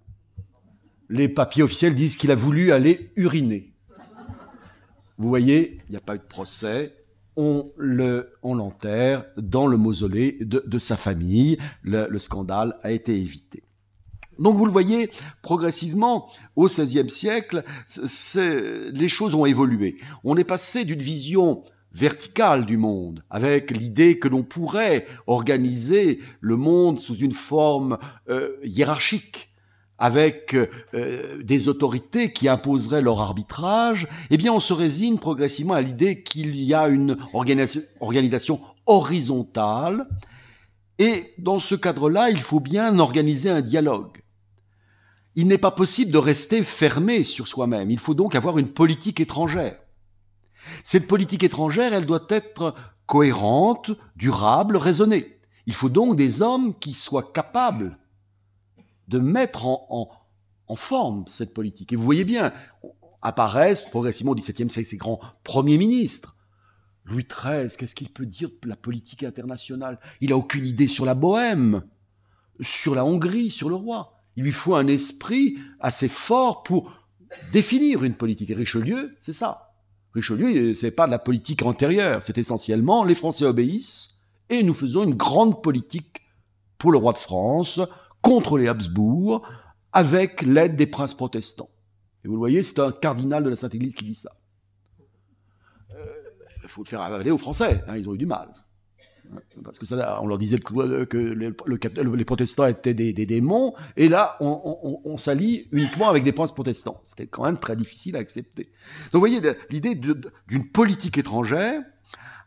les papiers officiels disent qu'il a voulu aller uriner. Vous voyez, il n'y a pas eu de procès. On l'enterre dans le mausolée de, sa famille. Le, scandale a été évité. Donc vous le voyez, progressivement, au XVIe siècle, les choses ont évolué. On est passé d'une vision verticale du monde, avec l'idée que l'on pourrait organiser le monde sous une forme euh, hiérarchique, avec euh, euh, des autorités qui imposeraient leur arbitrage, eh bien on se résigne progressivement à l'idée qu'il y a une organisation horizontale. Et dans ce cadre-là, il faut bien organiser un dialogue. Il n'est pas possible de rester fermé sur soi-même. Il faut donc avoir une politique étrangère. Cette politique étrangère, elle doit être cohérente, durable, raisonnée. Il faut donc des hommes qui soient capables de mettre en, forme cette politique. Et vous voyez bien, apparaissent progressivement au XVIIe siècle ces grands premiers ministres. Louis XIII, qu'est-ce qu'il peut dire de la politique internationale Il n'a aucune idée sur la Bohème, sur la Hongrie, sur le roi. Il lui faut un esprit assez fort pour définir une politique. Et Richelieu, c'est ça. Richelieu, c'est pas de la politique antérieure, c'est essentiellement les Français obéissent et nous faisons une grande politique pour le roi de France, contre les Habsbourg avec l'aide des princes protestants. Et vous le voyez, c'est un cardinal de la Sainte Église qui dit ça. Euh, il faut le faire avaler aux Français, hein, ils ont eu du mal. Parce que ça, on leur disait que les protestants étaient des, démons, et là, on, s'allie uniquement avec des princes protestants. C'était quand même très difficile à accepter. Donc, vous voyez, l'idée d'une politique étrangère,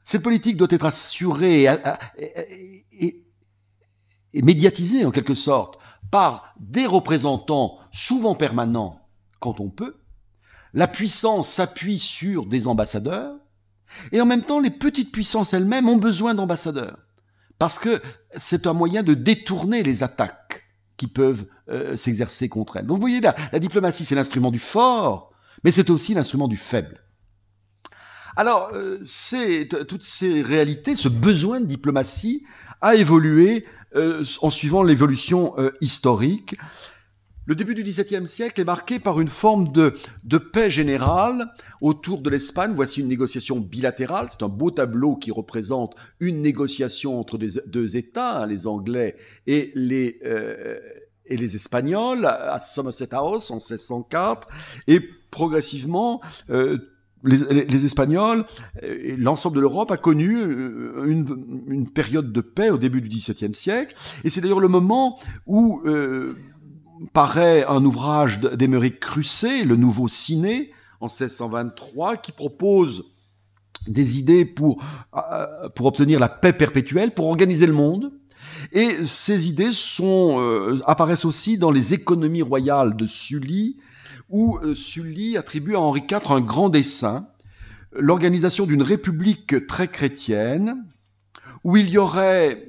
cette politique doit être assurée et, et, est médiatisé en quelque sorte par des représentants souvent permanents quand on peut, la puissance s'appuie sur des ambassadeurs, et en même temps les petites puissances elles-mêmes ont besoin d'ambassadeurs, parce que c'est un moyen de détourner les attaques qui peuvent euh, s'exercer contre elles. Donc vous voyez là, la diplomatie c'est l'instrument du fort, mais c'est aussi l'instrument du faible. Alors, euh, toutes ces réalités, ce besoin de diplomatie a évolué euh, en suivant l'évolution euh, historique. Le début du XVIIe siècle est marqué par une forme de, de paix générale autour de l'Espagne. Voici une négociation bilatérale. C'est un beau tableau qui représente une négociation entre des, deux États, hein, les Anglais et les, euh, et les Espagnols, à Somerset House en 1604. Et progressivement, les, Espagnols et Espagnols, l'ensemble de l'Europe a connu euh, une, période de paix au début du XVIIe siècle, et c'est d'ailleurs le moment où euh, paraît un ouvrage d'Emeric Crusset, Le Nouveau Ciné, en 1623, qui propose des idées pour, euh, pour obtenir la paix perpétuelle, pour organiser le monde. Et ces idées apparaissent aussi dans les économies royales de Sully, où euh, Sully attribue à Henri IV un grand dessein, l'organisation d'une république très chrétienne, où il y aurait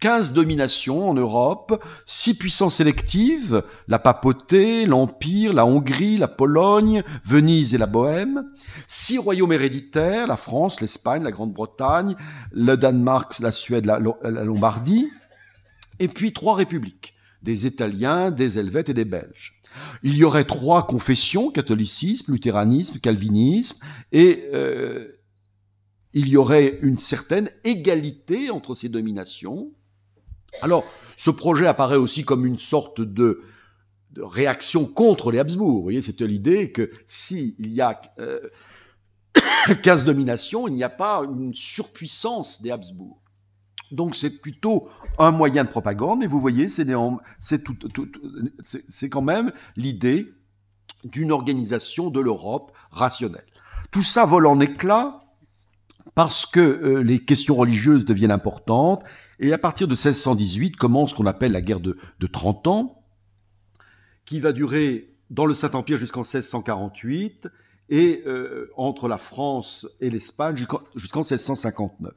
15 euh, dominations en Europe, six puissances électives, la papauté, l'Empire, la Hongrie, la Pologne, Venise et la Bohème, six royaumes héréditaires, la France, l'Espagne, la Grande-Bretagne, le Danemark, la Suède, la Lombardie, et puis trois républiques, des Italiens, des Helvètes et des Belges. Il y aurait trois confessions, catholicisme, luthéranisme, calvinisme, et euh, il y aurait une certaine égalité entre ces dominations. Alors, ce projet apparaît aussi comme une sorte de, réaction contre les Habsbourg. Vous voyez, c'était l'idée que s'il y a 15 euh, dominations, il n'y a pas une surpuissance des Habsbourg. Donc c'est plutôt un moyen de propagande, mais vous voyez, c'est quand même l'idée d'une organisation de l'Europe rationnelle. Tout ça vole en éclats parce que euh, les questions religieuses deviennent importantes, et à partir de 1618 commence ce qu'on appelle la guerre de, 30 ans, qui va durer dans le Saint-Empire jusqu'en 1648, et euh, entre la France et l'Espagne jusqu'en 1659.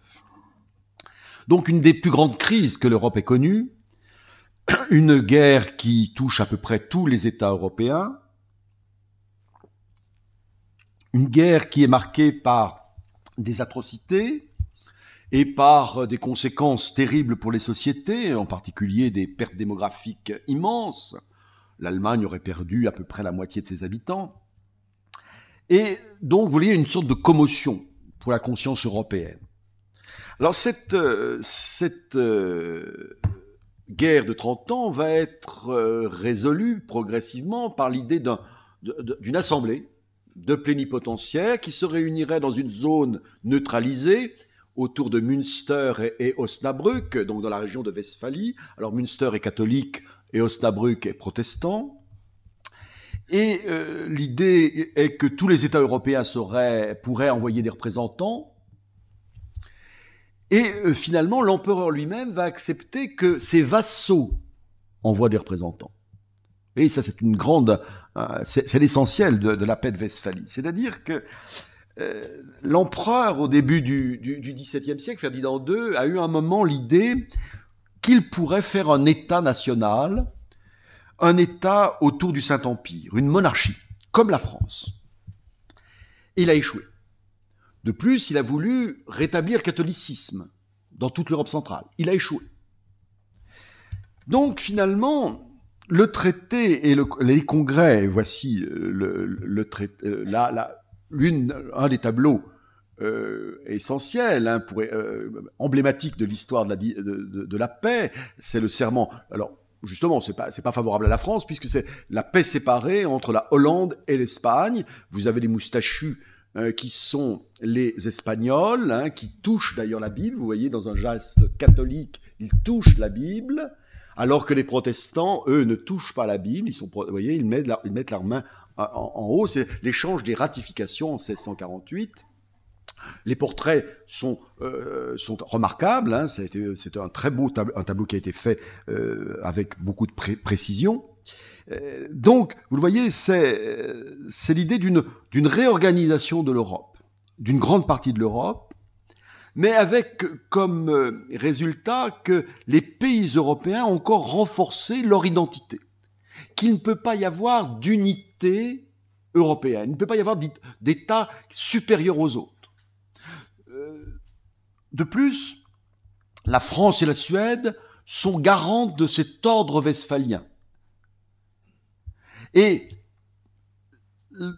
Donc une des plus grandes crises que l'Europe ait connue, une guerre qui touche à peu près tous les États européens, une guerre qui est marquée par des atrocités et par euh, des conséquences terribles pour les sociétés, en particulier des pertes démographiques immenses. L'Allemagne aurait perdu à peu près la moitié de ses habitants. Et donc, vous voyez, une sorte de commotion pour la conscience européenne. Alors cette, euh, euh, guerre de 30 ans va être euh, résolue progressivement par l'idée d'une assemblée de plénipotentiaires qui se réunirait dans une zone neutralisée autour de Münster et, Osnabrück, donc dans la région de Westphalie. Alors Münster est catholique et Osnabrück est protestant. Et l'idée est que tous les États européens pourraient envoyer des représentants et euh, finalement, l'empereur lui-même va accepter que ses vassaux envoient des représentants. Et ça, c'est une grande, euh, c'est l'essentiel de, la paix de Westphalie. C'est-à-dire que euh, l'empereur, au début du, du, XVIIe siècle, Ferdinand II, a eu un moment l'idée qu'il pourrait faire un État national, un État autour du Saint-Empire, une monarchie, comme la France. Il a échoué. De plus, il a voulu rétablir le catholicisme dans toute l'Europe centrale. Il a échoué. Donc finalement, le traité et les congrès, voici euh, le, euh, l'une, un des tableaux euh, essentiels, emblématiques hein, emblématique de l'histoire de la, paix, c'est le serment. Alors, justement, c'est pas, c'est pas favorable à la France, puisque c'est la paix séparée entre la Hollande et l'Espagne. Vous avez les moustachus euh, qui sont les Espagnols, hein, qui touchent d'ailleurs la Bible. Vous voyez, dans un geste catholique, ils touchent la Bible, alors que les protestants, eux, ne touchent pas la Bible. Ils sont, vous voyez, ils mettent, la, ils leur main euh, en, haut. C'est l'échange des ratifications en 1648. Les portraits sont, euh, sont remarquables. Hein. C'est un très beau un tableau qui a été fait avec beaucoup de précision. Euh, donc, vous le voyez, c'est euh, l'idée d'une réorganisation de l'Europe, d'une grande partie de l'Europe, mais avec comme euh, résultat que les pays européens ont encore renforcé leur identité, qu'il ne peut pas y avoir d'unité européenne, il ne peut pas y avoir d'État supérieur aux autres. De plus, la France et la Suède sont garantes de cet ordre westphalien et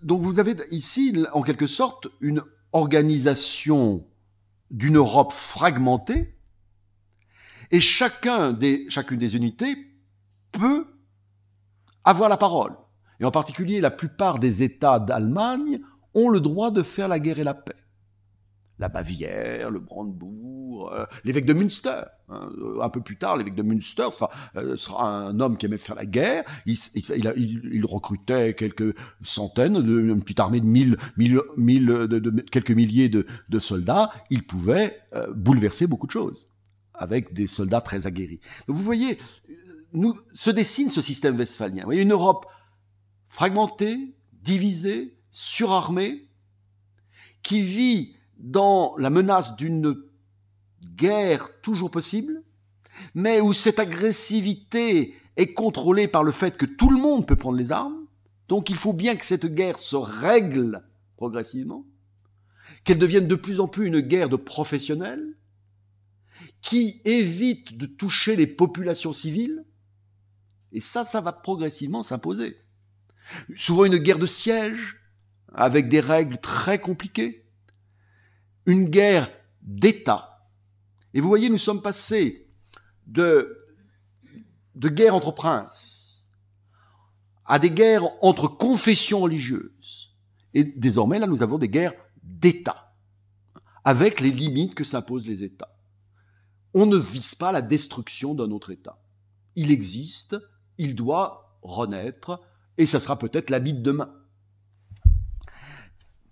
donc vous avez ici, en quelque sorte, une organisation d'une Europe fragmentée, et chacun des, chacune des unités peut avoir la parole. Et en particulier, la plupart des États d'Allemagne ont le droit de faire la guerre et la paix la Bavière, le Brandebourg, euh, l'évêque de Münster. Hein, euh, un peu plus tard, l'évêque de Münster euh, sera, un homme qui aimait faire la guerre. Il, recrutait quelques centaines, de, une petite armée de, quelques milliers de, soldats. Il pouvait bouleverser beaucoup de choses avec des soldats très aguerris. vous voyez, nous, se dessine ce système westphalien. Vous voyez, une Europe fragmentée, divisée, surarmée, qui vit dans la menace d'une guerre toujours possible, mais où cette agressivité est contrôlée par le fait que tout le monde peut prendre les armes. Donc il faut bien que cette guerre se règle progressivement, qu'elle devienne de plus en plus une guerre de professionnels, qui évite de toucher les populations civiles. Et ça, ça va progressivement s'imposer. Souvent une guerre de siège, avec des règles très compliquées une guerre d'État. Et vous voyez, nous sommes passés de, de guerres entre princes à des guerres entre confessions religieuses. Et désormais, là, nous avons des guerres d'État, avec les limites que s'imposent les États. On ne vise pas la destruction d'un autre État. Il existe, il doit renaître, et ça sera peut-être l'habit de demain.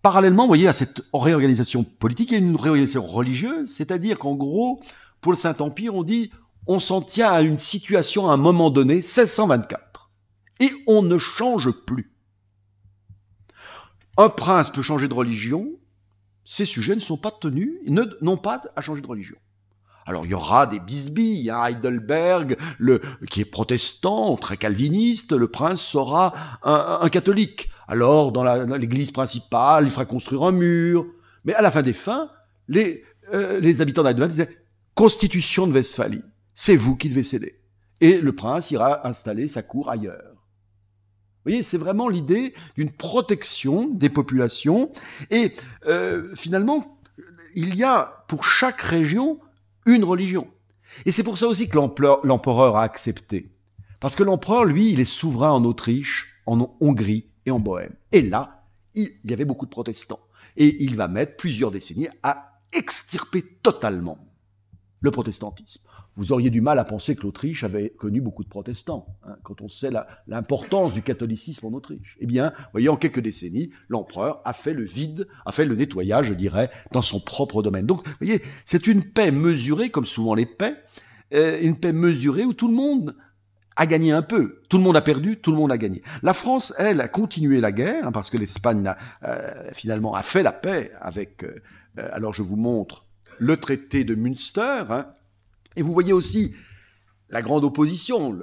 Parallèlement, vous voyez, à cette réorganisation politique, il y a une réorganisation religieuse, c'est-à-dire qu'en gros, pour le Saint-Empire, on dit on s'en tient à une situation à un moment donné, 1624, et on ne change plus. Un prince peut changer de religion, ses sujets ne sont pas tenus, n'ont pas à changer de religion. Alors il y aura des bisbilles, il hein, Heidelberg, le, qui est protestant, très calviniste, le prince sera un, catholique. Alors dans l'église principale, il fera construire un mur. Mais à la fin des fins, les, euh, habitants d'Heidelberg disaient Constitution de Westphalie, c'est vous qui devez céder. Et le prince ira installer sa cour ailleurs. Vous voyez, c'est vraiment l'idée d'une protection des populations. Et euh, finalement, il y a pour chaque région une religion. Et c'est pour ça aussi que l'empereur a accepté. Parce que l'empereur, lui, il est souverain en Autriche, en Hongrie et en Bohème. Et là, il y avait beaucoup de protestants. Et il va mettre plusieurs décennies à extirper totalement le protestantisme vous auriez du mal à penser que l'Autriche avait connu beaucoup de protestants, hein, quand on sait l'importance du catholicisme en Autriche. Eh bien, voyez, en quelques décennies, l'empereur a fait le vide, a fait le nettoyage, je dirais, dans son propre domaine. Donc, vous voyez, c'est une paix mesurée, comme souvent les paix, euh, une paix mesurée où tout le monde a gagné un peu. Tout le monde a perdu, tout le monde a gagné. La France, elle, a continué la guerre, hein, parce que l'Espagne, euh, finalement, a fait la paix avec... Euh, alors, je vous montre le traité de Münster, hein, et vous voyez aussi la grande opposition.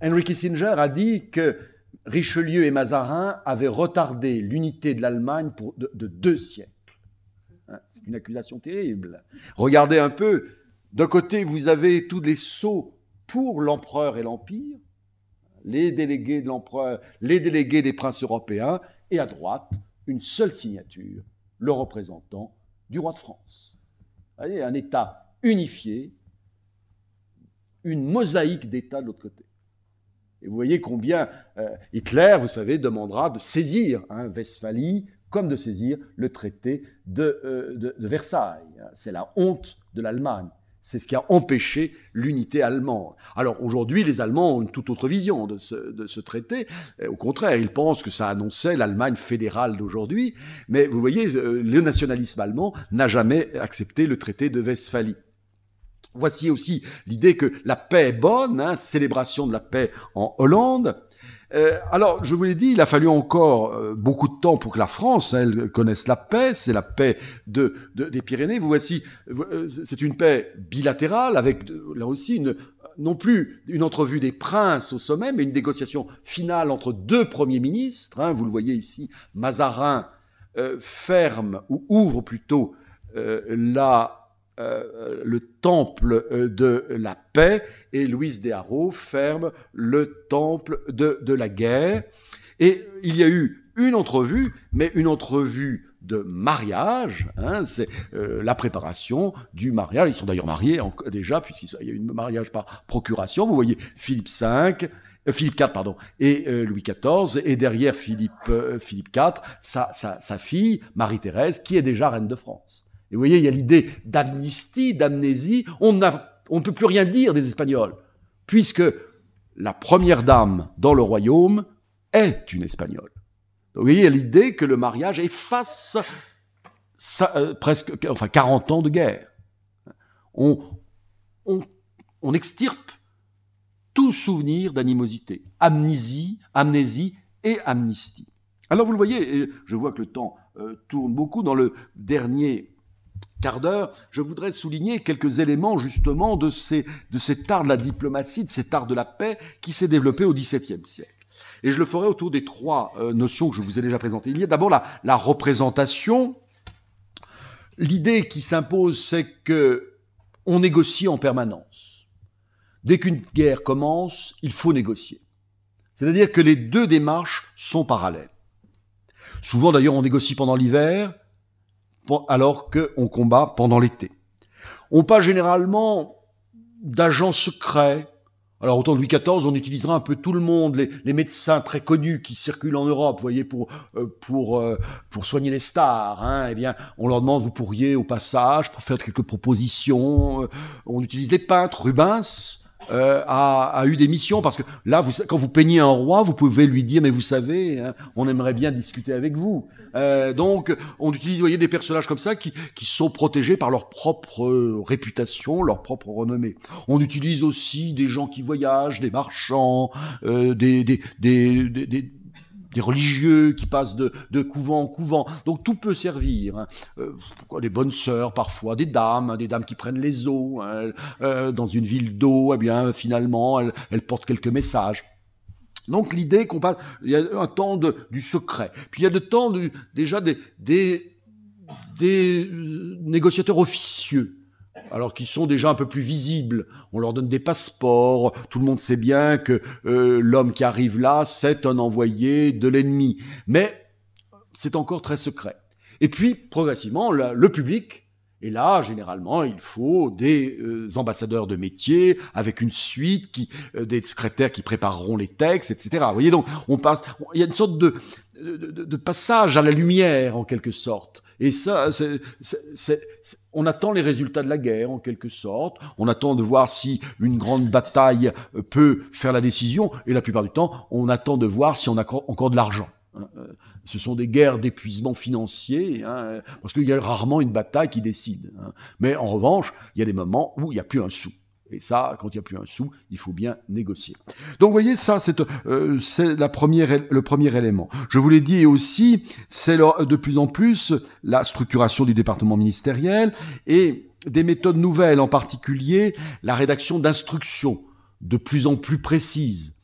Henry Kissinger a dit que Richelieu et Mazarin avaient retardé l'unité de l'Allemagne de, de, deux siècles. Hein, c'est une accusation terrible. Regardez un peu, d'un côté, vous avez tous les sceaux pour l'empereur et l'empire, les délégués de l'empereur, les délégués des princes européens, et à droite, une seule signature, le représentant du roi de France. Vous voyez, un État unifié, une mosaïque d'États de l'autre côté. Et vous voyez combien euh, Hitler, vous savez, demandera de saisir hein, Westphalie comme de saisir le traité de, euh, de, Versailles. Hein. C'est la honte de l'Allemagne. C'est ce qui a empêché l'unité allemande. Alors aujourd'hui, les Allemands ont une toute autre vision de ce, de ce, traité. Euh, au contraire, ils pensent que ça annonçait l'Allemagne fédérale d'aujourd'hui. Mais vous voyez, le nationalisme allemand n'a jamais accepté le traité de Westphalie. Voici aussi l'idée que la paix est bonne, hein, célébration de la paix en Hollande. Euh, alors, je vous l'ai dit, il a fallu encore euh, beaucoup de temps pour que la France, elle, connaisse la paix. C'est la paix de, des Pyrénées. Vous voici, euh, c'est une paix bilatérale avec, là aussi, non plus une entrevue des princes au sommet, mais une négociation finale entre deux premiers ministres. Hein. vous le voyez ici, Mazarin ferme, ou ouvre plutôt, la euh, le temple euh, de la paix et Louise des Haro ferme le temple de, la guerre. Et il y a eu une entrevue, mais une entrevue de mariage. Hein, c'est euh, la préparation du mariage. Ils sont d'ailleurs mariés déjà, puisqu'il y a eu un mariage par procuration. Vous voyez Philippe V, Philippe IV, pardon, et Louis XIV, et derrière Philippe, Philippe IV, sa fille, Marie-Thérèse, qui est déjà reine de France vous voyez, il y a l'idée d'amnistie, d'amnésie. On, ne peut plus rien dire des Espagnols, puisque la première dame dans le royaume est une Espagnole. vous voyez, il y a l'idée que le mariage efface euh, presque, enfin, 40 ans de guerre. On, extirpe tout souvenir d'animosité. Amnésie, amnésie et amnistie. Alors vous le voyez, je vois que le temps euh, tourne beaucoup dans le dernier quart d'heure, je voudrais souligner quelques éléments justement de, ces, de cet art de la diplomatie, de cet art de la paix qui s'est développé au XVIIe siècle. Et je le ferai autour des trois euh, notions que je vous ai déjà présentées. Il y a d'abord la, la représentation. L'idée qui s'impose, c'est que on négocie en permanence. Dès qu'une guerre commence, il faut négocier. C'est-à-dire que les deux démarches sont parallèles. Souvent, d'ailleurs, on négocie pendant l'hiver, alors qu'on combat pendant l'été. On parle généralement d'agents secrets. Alors autant de Louis XIV, on utilisera un peu tout le monde, les, médecins très connus qui circulent en Europe, vous voyez, pour euh, pour euh, pour soigner les stars. Hein, eh bien, on leur demande, vous pourriez au passage, pour faire quelques propositions. Euh, on utilise des peintres, Rubens, euh, a, a, eu des missions parce que là, vous, quand vous peignez un roi, vous pouvez lui dire mais vous savez, hein, on aimerait bien discuter avec vous. Euh, donc, on utilise, voyez, des personnages comme ça qui, qui sont protégés par leur propre euh, réputation, leur propre renommée. On utilise aussi des gens qui voyagent, des marchands, des, des des religieux qui passent de, couvent en couvent. Donc tout peut servir. Hein. Euh, des bonnes sœurs parfois, des dames, hein, des dames qui prennent les eaux hein. euh, dans une ville d'eau. Eh bien, finalement, elles, portent quelques messages. Donc l'idée qu'on parle, il y a un temps de, du secret, puis il y a le temps déjà des, des, des euh, négociateurs officieux alors qu'ils sont déjà un peu plus visibles. On leur donne des passeports, tout le monde sait bien que euh, l'homme qui arrive là, c'est un envoyé de l'ennemi. Mais c'est encore très secret. Et puis, progressivement, le public et là, généralement, il faut des euh, ambassadeurs de métier avec une suite, euh, des secrétaires qui prépareront les textes, etc. Vous voyez donc, il y a une sorte de, passage à la lumière en quelque sorte. Et ça, c'est on attend les résultats de la guerre, en quelque sorte. On attend de voir si une grande bataille euh, peut faire la décision. Et la plupart du temps, on attend de voir si on a encore de l'argent. Hein, euh, ce sont des guerres d'épuisement financier, hein, parce qu'il y a rarement une bataille qui décide. Hein. Mais en revanche, il y a des moments où il n'y a plus un sou. Et ça, quand il n'y a plus un sou, il faut bien négocier. Donc vous voyez, ça, c'est euh, le premier élément. Je vous l'ai dit aussi, c'est de plus en plus la structuration du département ministériel et des méthodes nouvelles, en particulier la rédaction d'instructions de plus en plus précises.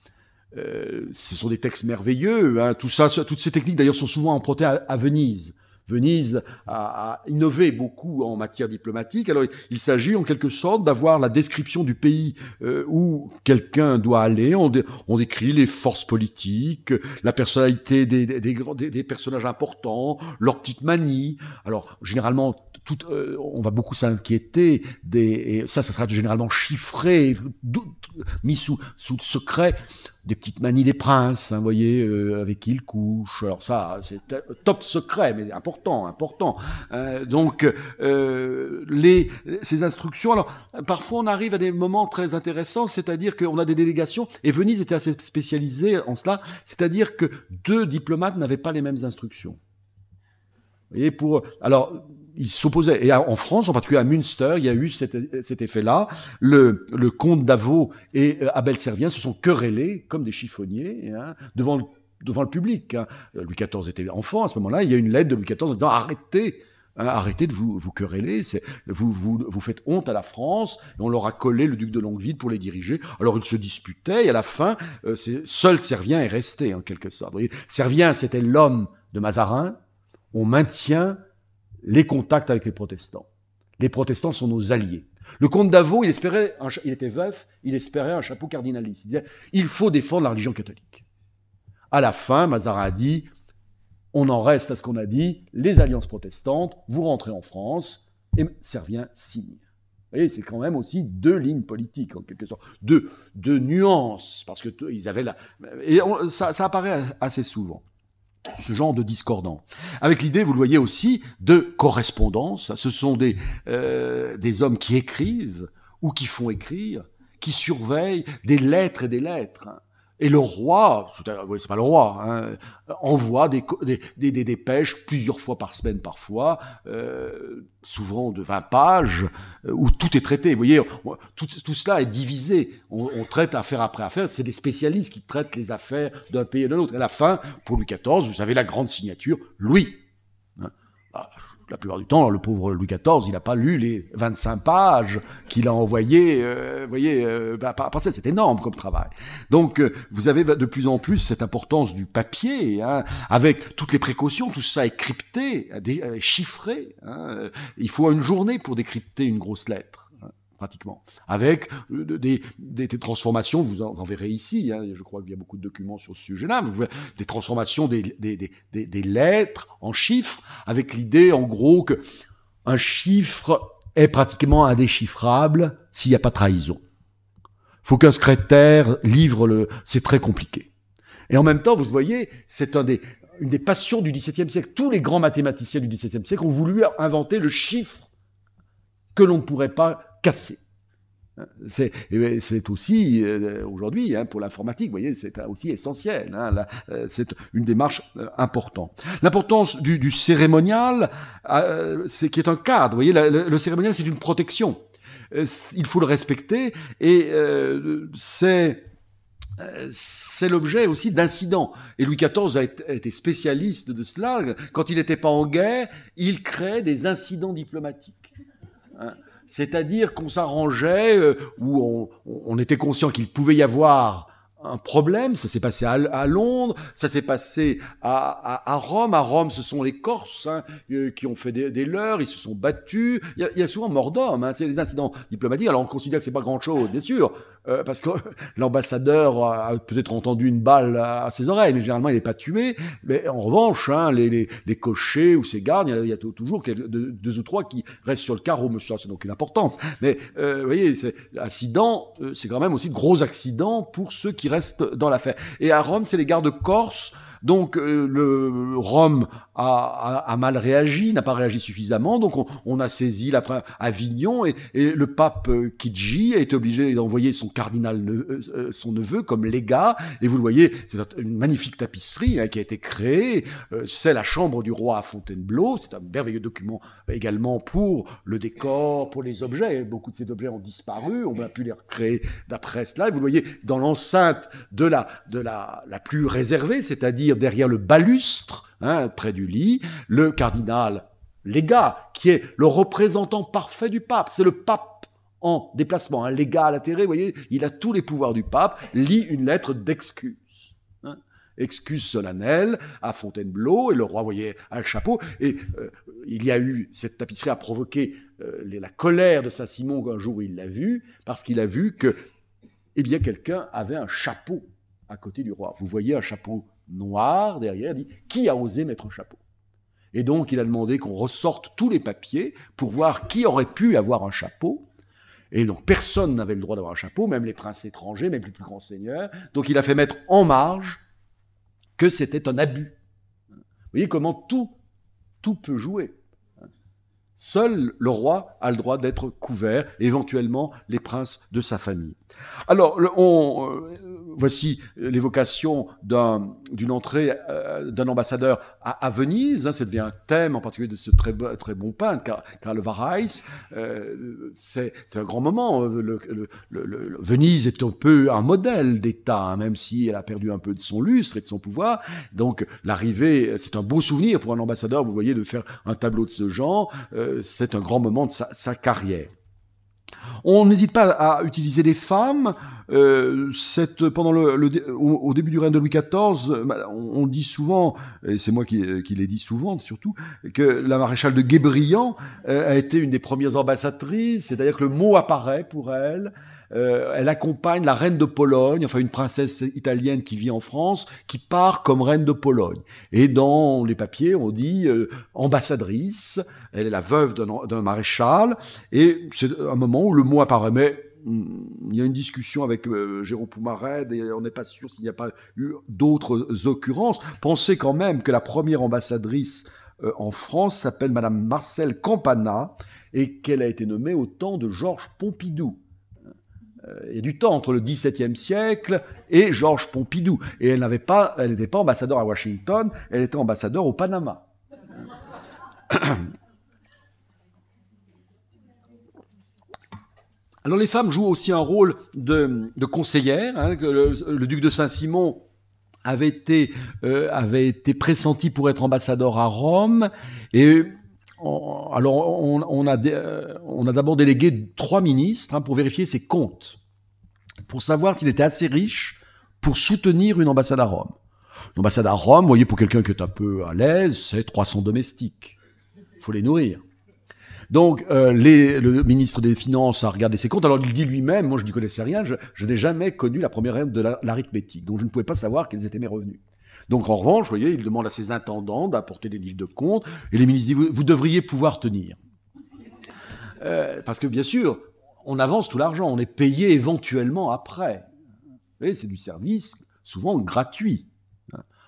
Euh, ce sont des textes merveilleux. Hein. Tout ça, toutes ces techniques, d'ailleurs, sont souvent empruntées à Venise. Venise a, a innové beaucoup en matière diplomatique. Alors, il s'agit en quelque sorte d'avoir la description du pays euh, où quelqu'un doit aller. On, décrit les forces politiques, la personnalité des, des, des, des personnages importants, leurs petites manies. Alors, généralement, euh, on va beaucoup s'inquiéter des, ça, ça sera généralement chiffré, mis sous, secret des petites manies des princes, vous hein, voyez, euh, avec qui ils couchent. Alors ça, c'est top secret, mais important, important. Euh, donc, les, ces instructions, alors parfois on arrive à des moments très intéressants, c'est-à-dire qu'on a des délégations, et Venise était assez spécialisée en cela, c'est-à-dire que deux diplomates n'avaient pas les mêmes instructions. Vous voyez, pour... Alors, ils s'opposaient. Et en France, en particulier à Münster, il y a eu cet, effet-là. Le, le comte d'Avaux et euh, Abel Servien se sont querellés comme des chiffonniers hein, devant, le, devant le public. Hein. Louis XIV était enfant à ce moment-là. Il y a une lettre de Louis XIV en disant arrêtez hein, arrêtez de vous, vous quereller, vous, vous, vous, faites honte à la France, et on leur a collé le duc de Longueville pour les diriger. Alors ils se disputaient, et à la fin, euh, seul Servien est resté, en quelque sorte. Vous voyez, Servien, c'était l'homme de Mazarin, on maintient les contacts avec les protestants. Les protestants sont nos alliés. Le comte d'Avaux, il espérait, il était veuf, il espérait un chapeau cardinaliste. Il disait, il faut défendre la religion catholique. À la fin, Mazarin a dit, on en reste à ce qu'on a dit, les alliances protestantes, vous rentrez en France, et Servien signe. Vous voyez, c'est quand même aussi deux lignes politiques, en quelque sorte, deux, nuances, parce que ils avaient Et ça apparaît assez souvent ce genre de discordant. Avec l'idée, vous le voyez aussi, de correspondance. Ce sont des, euh, des hommes qui écrivent ou qui font écrire, qui surveillent des lettres et des lettres. Et le roi, c'est pas le roi, hein, envoie des, des, des, dépêches plusieurs fois par semaine parfois, euh, souvent de 20 pages, euh, où tout est traité. Vous voyez, tout, tout cela est divisé. On, on, traite affaire après affaire. C'est des spécialistes qui traitent les affaires d'un pays et de l'autre. Et à la fin, pour Louis XIV, vous avez la grande signature, Louis. Hein. Ah, la plupart du temps, le pauvre Louis XIV, il n'a pas lu les 25 pages qu'il a envoyées. Euh, vous voyez, euh, bah, c'est énorme comme travail. Donc, euh, vous avez de plus en plus cette importance du papier, hein, avec toutes les précautions, tout ça est crypté, euh, chiffré. Hein. Il faut une journée pour décrypter une grosse lettre pratiquement, avec euh, des, transformations, vous en, verrez ici, hein, je crois qu'il y a beaucoup de documents sur ce sujet-là, des transformations des, des, lettres en chiffres, avec l'idée en gros que un chiffre est pratiquement indéchiffrable s'il n'y a pas de trahison. Faut qu'un secrétaire livre le, c'est très compliqué. Et en même temps, vous voyez, c'est un des, une des passions du XVIIe siècle. Tous les grands mathématiciens du XVIIe siècle ont voulu inventer le chiffre que l'on ne pourrait pas cassé. C'est aussi, euh, aujourd'hui, hein, pour l'informatique, voyez, c'est aussi essentiel. Hein, euh, c'est une démarche euh, importante. L'importance du, cérémonial, c'est qui est un cadre. voyez, le, cérémonial, c'est une protection. Il faut le respecter et c'est l'objet aussi d'incidents. Et Louis XIV a été spécialiste de cela. Quand il n'était pas en guerre, il crée des incidents diplomatiques. Hein c'est-à-dire qu'on s'arrangeait euh, ou on, était conscient qu'il pouvait y avoir un problème. Ça s'est passé à, Londres, ça s'est passé à, Rome. À Rome, ce sont les Corses hein, euh, qui ont fait des, des, leurs, ils se sont battus. Il y a, souvent mort d'homme. Hein, c'est des incidents diplomatiques. Alors on considère que c'est pas grand-chose, bien sûr. Euh, parce que l'ambassadeur a peut-être entendu une balle à ses oreilles, mais généralement il n'est pas tué. Mais en revanche, hein, les, les, cochers ou ces gardes, il y a, toujours deux, ou trois qui restent sur le carreau, monsieur, ça donc une importance. Mais euh, vous voyez, c'est accident, euh, c'est quand même aussi gros accident pour ceux qui restent dans l'affaire. Et à Rome, c'est les gardes corse. Donc le Rome a, mal réagi, n'a pas réagi suffisamment. Donc on, a saisi la, Avignon et, et, le pape euh, kidji a été obligé d'envoyer son cardinal, euh, euh, son neveu, comme légat. Et vous le voyez, c'est une magnifique tapisserie hein, qui a été créée. c'est la chambre du roi à Fontainebleau. C'est un merveilleux document également pour le décor, pour les objets. Beaucoup de ces objets ont disparu. On a pu les recréer d'après cela. Et vous le voyez dans l'enceinte de la, de la, la plus réservée, c'est-à-dire derrière le balustre Hein, près du lit, le cardinal Légat, qui est le représentant parfait du pape. C'est le pape en déplacement, un hein, légat à l'intérêt, vous voyez, il a tous les pouvoirs du pape, lit une lettre d'excuse. Hein. excuse solennelle à Fontainebleau, et le roi, vous voyez, a chapeau, et euh, il y a eu, cette tapisserie a provoqué euh, la colère de Saint-Simon un jour il l'a vu, parce qu'il a vu que, eh bien, quelqu'un avait un chapeau à côté du roi. Vous voyez un chapeau noir derrière, dit Qui a osé mettre un chapeau Et donc il a demandé qu'on ressorte tous les papiers pour voir qui aurait pu avoir un chapeau. Et donc personne n'avait le droit d'avoir un chapeau, même les princes étrangers, même les plus grands seigneurs. Donc il a fait mettre en marge que c'était un abus. Vous voyez comment tout, tout peut jouer. Seul le roi a le droit d'être couvert, éventuellement les princes de sa famille. Alors, on, euh, voici euh, l'évocation d'une entrée euh, d'un ambassadeur à, Venise. Hein. ça devient un thème, en particulier de ce très, très bon peintre, Karl Varheis. Euh, c'est, un grand moment. Hein. Le, Venise est un peu un modèle d'État, hein, même si elle a perdu un peu de son lustre et de son pouvoir. Donc, l'arrivée, c'est un beau souvenir pour un ambassadeur, vous voyez, de faire un tableau de ce genre. c'est un grand moment de sa carrière. On n'hésite pas à utiliser les femmes. Euh, pendant au, début du règne de Louis XIV, bah, on, dit souvent, et c'est moi qui, euh, qui l'ai dit souvent surtout, que la maréchale de Guébriand euh, a été une des premières ambassadrices, c'est-à-dire que le mot apparaît pour elle. Euh, elle accompagne la reine de Pologne, enfin une princesse italienne qui vit en France, qui part comme reine de Pologne. Et dans les papiers, on dit euh, ambassadrice, elle est la veuve d'un maréchal, et c'est un moment où le mot apparaît, mais hmm, il y a une discussion avec euh, Jérôme Poumarède et on n'est pas sûr s'il n'y a pas eu d'autres occurrences. Pensez quand même que la première ambassadrice en France s'appelle Madame Marcel Campana et qu'elle a été nommée au temps de Georges Pompidou il y a du temps entre le XVIIe siècle et Georges Pompidou. Et elle n'avait pas, elle n'était pas ambassadeur à Washington, elle était ambassadeur au Panama. Alors les femmes jouent aussi un rôle de, conseillère. Hein, le, duc de Saint-Simon avait été, euh, avait été pressenti pour être ambassadeur à Rome et alors, euh, on, a, d'abord délégué trois ministres hein, pour vérifier ses comptes, pour savoir s'il était assez riche pour soutenir une ambassade à Rome. L'ambassade à Rome, vous voyez, pour quelqu'un qui est un peu à l'aise, c'est 300 domestiques. Il faut les nourrir. Donc, euh, le ministre des Finances a regardé ses comptes. Alors, il dit lui-même, moi, je n'y connaissais rien, je, n'ai jamais connu la première règle de l'arithmétique. donc, je ne pouvais pas savoir quels étaient mes revenus. Donc en revanche, vous voyez, il demande à ses intendants d'apporter des livres de compte, et les ministres disent, vous, devriez pouvoir tenir. Euh, parce que bien sûr, on avance tout l'argent, on est payé éventuellement après. Vous c'est du service souvent gratuit.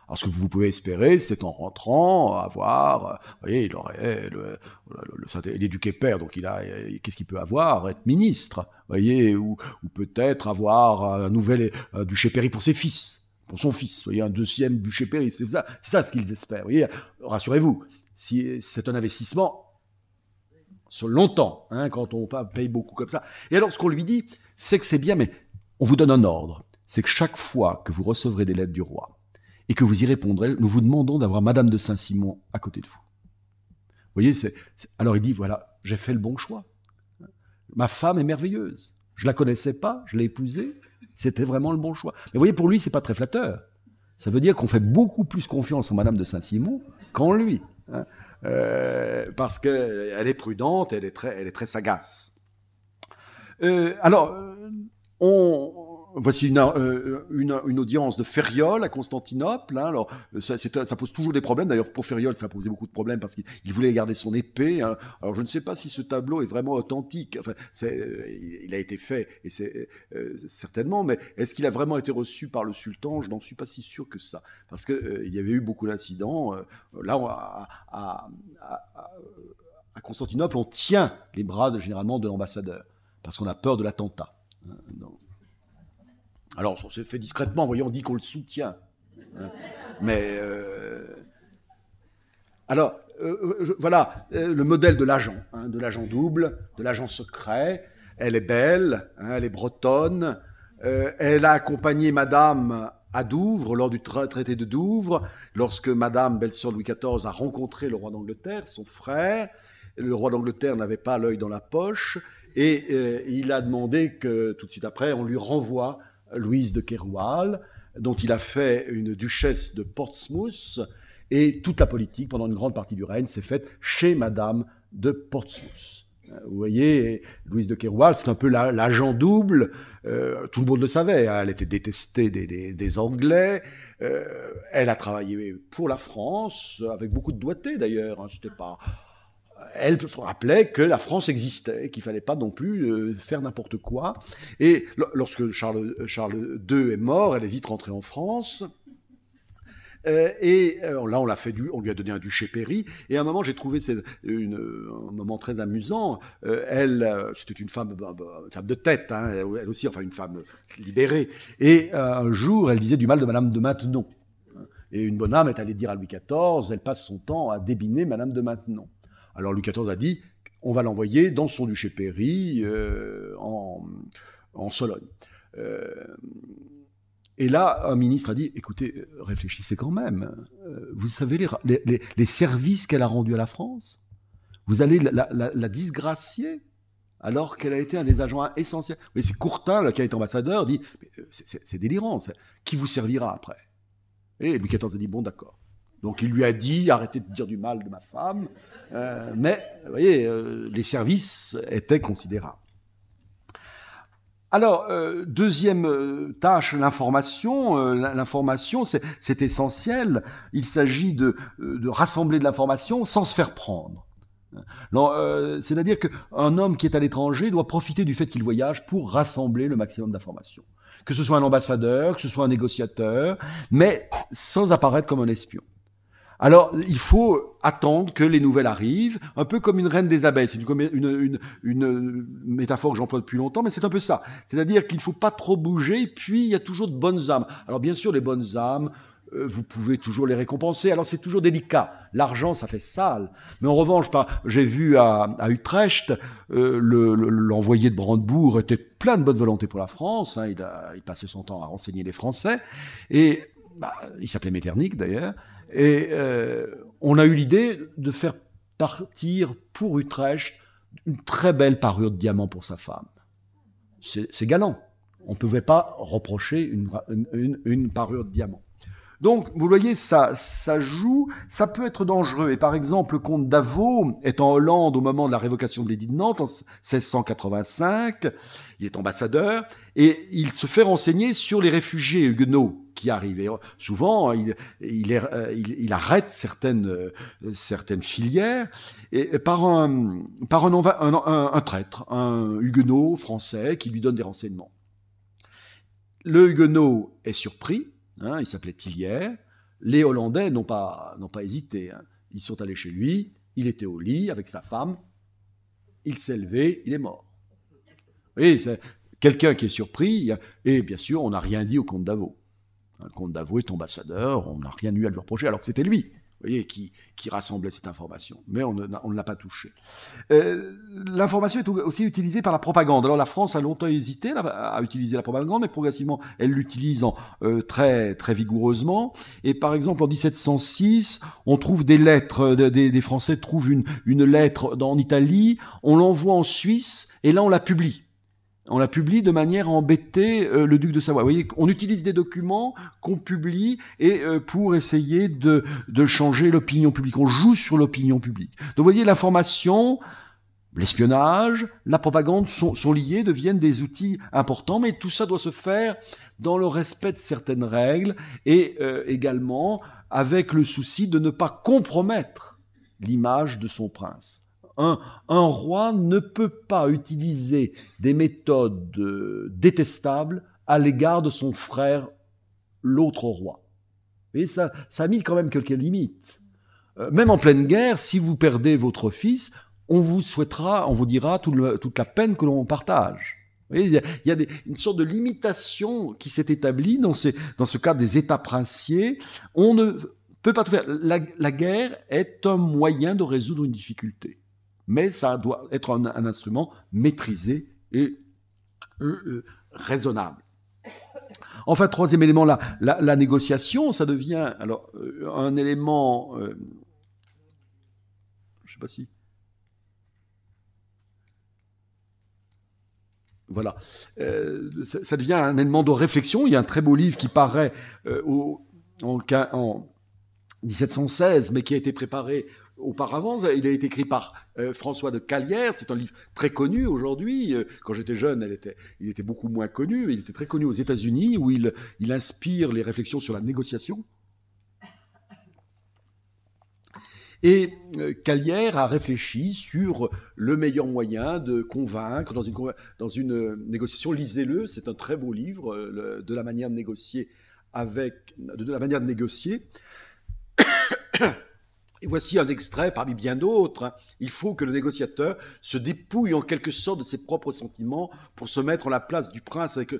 Alors ce que vous pouvez espérer, c'est en rentrant, avoir, euh, vous voyez, il aurait le, père, donc il a, euh, qu'est-ce qu'il peut avoir Être ministre, vous voyez, ou, peut-être avoir un nouvel duché péri pour ses fils pour son fils. Soyez un deuxième bûcher-périph', c'est ça, c'est ça ce qu'ils espèrent. Voyez Rassurez-vous, si c'est un investissement sur longtemps, hein, quand on paye beaucoup comme ça. Et alors, ce qu'on lui dit, c'est que c'est bien, mais on vous donne un ordre. C'est que chaque fois que vous recevrez des lettres du roi et que vous y répondrez, nous vous demandons d'avoir Madame de Saint-Simon à côté de vous. Vous voyez, c'est, alors il dit, voilà, j'ai fait le bon choix. Ma femme est merveilleuse. Je la connaissais pas, je l'ai épousée. C'était vraiment le bon choix. Mais vous voyez, pour lui, c'est pas très flatteur. Ça veut dire qu'on fait beaucoup plus confiance en Madame de Saint-Simon qu'en lui. Hein. Euh, parce qu'elle euh, est prudente, elle est très, elle est très sagace. Euh, alors, on, Voici euh, une, audience de Ferriol à Constantinople. Hein. alors, euh, ça, pose toujours des problèmes. D'ailleurs, pour Ferriol, ça posait beaucoup de problèmes parce qu'il voulait garder son épée. Hein. Alors, je ne sais pas si ce tableau est vraiment authentique. Enfin, euh, il a été fait, et c'est certainement, mais est-ce qu'il a vraiment été reçu par le sultan Je n'en suis pas si sûr que ça, parce qu'il y avait eu beaucoup d'incidents. là, à, Constantinople, on tient les bras généralement de l'ambassadeur parce qu'on a peur de l'attentat. non. Hein, alors, ça s'est fait discrètement, voyons, on dit qu'on le soutient. Hein. Mais. Euh, alors, euh, euh, voilà, le modèle de l'agent, hein, de l'agent double, de l'agent secret. Elle est belle, hein, elle est bretonne. elle a accompagné Madame à Douvres, lors du traité de Douvres, lorsque Madame, belle Louis XIV, a rencontré le roi d'Angleterre, son frère. Le roi d'Angleterre n'avait pas l'œil dans la poche et il a demandé que, tout de suite après, on lui renvoie Louise de Keroual, dont il a fait une duchesse de Portsmouth, et toute la politique, pendant une grande partie du règne, s'est faite chez Madame de Portsmouth. Vous voyez, Louise de Keroual, c'est un peu l'agent double. Euh, tout le monde le savait. Hein. elle était détestée des, Anglais. Euh, elle a travaillé pour la France, avec beaucoup de doigté d'ailleurs. Hein. C'était pas elle rappelait que la France existait, qu'il fallait pas non plus euh, faire n'importe quoi. Et lorsque Charles, Charles II est mort, elle est vite rentrée en France. Euh, et euh, là, on l'a fait, du, on lui a donné un duché Perry. Et à un moment, j'ai trouvé une, un moment très amusant. elle, c'était bah, bah, une femme, de tête, hein, elle aussi, enfin une femme libérée. Et un jour, elle disait du mal de Madame de Maintenon. Et une bonne âme est allée dire à Louis XIV, elle passe son temps à débiner Madame de Maintenon. Alors Louis XIV a dit on va l'envoyer dans son duché Péry, euh, en, en, Sologne. Euh, et là, un ministre a dit écoutez, réfléchissez quand même. Euh, vous savez les, services qu'elle a rendus à la France Vous allez la, disgracier alors qu'elle a été un des agents essentiels. Mais c'est Courtin, qui qui est ambassadeur, dit c'est délirant, qui vous servira après Et Louis XIV a dit bon, d'accord. Donc il lui a dit arrêtez de dire du mal de ma femme. Euh, mais, vous voyez, euh, les services étaient considérables. Alors, euh, deuxième tâche, l'information. l'information, c'est essentiel. Il s'agit de, rassembler de l'information sans se faire prendre. C'est-à-dire qu'un homme qui est à l'étranger doit profiter du fait qu'il voyage pour rassembler le maximum d'informations. Que ce soit un ambassadeur, que ce soit un négociateur, mais sans apparaître comme un espion. Alors, il faut attendre que les nouvelles arrivent, un peu comme une reine des abeilles. C'est une, métaphore que j'emploie depuis longtemps, mais c'est un peu ça. C'est-à-dire qu'il ne faut pas trop bouger, puis il y a toujours de bonnes âmes. Alors, bien sûr, les bonnes âmes, euh, vous pouvez toujours les récompenser. Alors c'est toujours délicat. L'argent, ça fait sale. Mais en revanche, j'ai vu à, Utrecht, euh, l'envoyé de Brandebourg était plein de bonne volonté pour la France. Hein. Il, a, passait son temps à renseigner les Français. Et bah, il s'appelait Metternich d'ailleurs. Et euh, on a eu l'idée de faire partir pour Utrecht une très belle parure de diamant pour sa femme. C'est galant. On ne pouvait pas reprocher une, parure de diamant. Donc, vous voyez, ça, ça joue, ça peut être dangereux. Et par exemple, le comte d'Avaux est en Hollande au moment de la révocation de l'édit de Nantes en 1685. Il est ambassadeur et il se fait renseigner sur les réfugiés huguenots qui arrive. souvent, il, euh, il, il, arrête certaines, euh, certaines filières et, par, un, par un, traître, un huguenot français qui lui donne des renseignements. Le huguenot est surpris, hein, il s'appelait Tillière. Les Hollandais n'ont pas, n'ont pas hésité. Hein. Ils sont allés chez lui, il était au lit avec sa femme, il s'est levé, il est mort. Vous c'est quelqu'un qui est surpris, et bien sûr, on n'a rien dit au comte d'Avaux. Le comte d'avouer est ambassadeur, on n'a rien eu à lui reprocher, alors que c'était lui. Vous voyez, qui, rassemblait cette information. Mais on ne, l'a pas touché. Euh, l'information est aussi utilisée par la propagande. Alors la France a longtemps hésité à utiliser la propagande, mais progressivement, elle l'utilise euh, très, très vigoureusement. Et par exemple, en 1706, on trouve des lettres, euh, des, Français trouvent une, lettre en Italie, on l'envoie en Suisse, et là, on la publie on la publie de manière à embêter euh, le duc de Savoie. Vous voyez, on utilise des documents qu'on publie et euh, pour essayer de, changer l'opinion publique. On joue sur l'opinion publique. Donc vous voyez, l'information, l'espionnage, la propagande sont, sont liés, deviennent des outils importants, mais tout ça doit se faire dans le respect de certaines règles et euh, également avec le souci de ne pas compromettre l'image de son prince. Un, roi ne peut pas utiliser des méthodes euh, détestables à l'égard de son frère, l'autre roi. Et ça, ça a mis quand même quelques limites. Euh, même en pleine guerre, si vous perdez votre fils, on vous souhaitera, on vous dira toute la peine que l'on partage. il y a, une sorte de limitation qui s'est établie dans, ce cas des États princiers. On ne peut pas tout faire. la guerre est un moyen de résoudre une difficulté mais ça doit être un, instrument maîtrisé et euh, euh, raisonnable. Enfin, troisième élément, la, négociation, ça devient alors euh, un élément. je sais pas si. Voilà. Ça, devient un élément de réflexion. Il y a un très beau livre qui paraît en 1716, mais qui a été préparé auparavant. Il a été écrit par euh, François de Calière. C'est un livre très connu aujourd'hui. Euh, quand j'étais jeune, elle était, il était beaucoup moins connu. il était très connu aux États-Unis où il, il inspire les réflexions sur la négociation. Et euh, Calière a réfléchi sur le meilleur moyen de convaincre dans une, dans une négociation. Lisez-le, c'est un très beau livre de la manière de négocier avec, de la manière de négocier Et voici un extrait parmi bien d'autres. Hein. Il faut que le négociateur se dépouille en quelque sorte de ses propres sentiments pour se mettre en la place du prince avec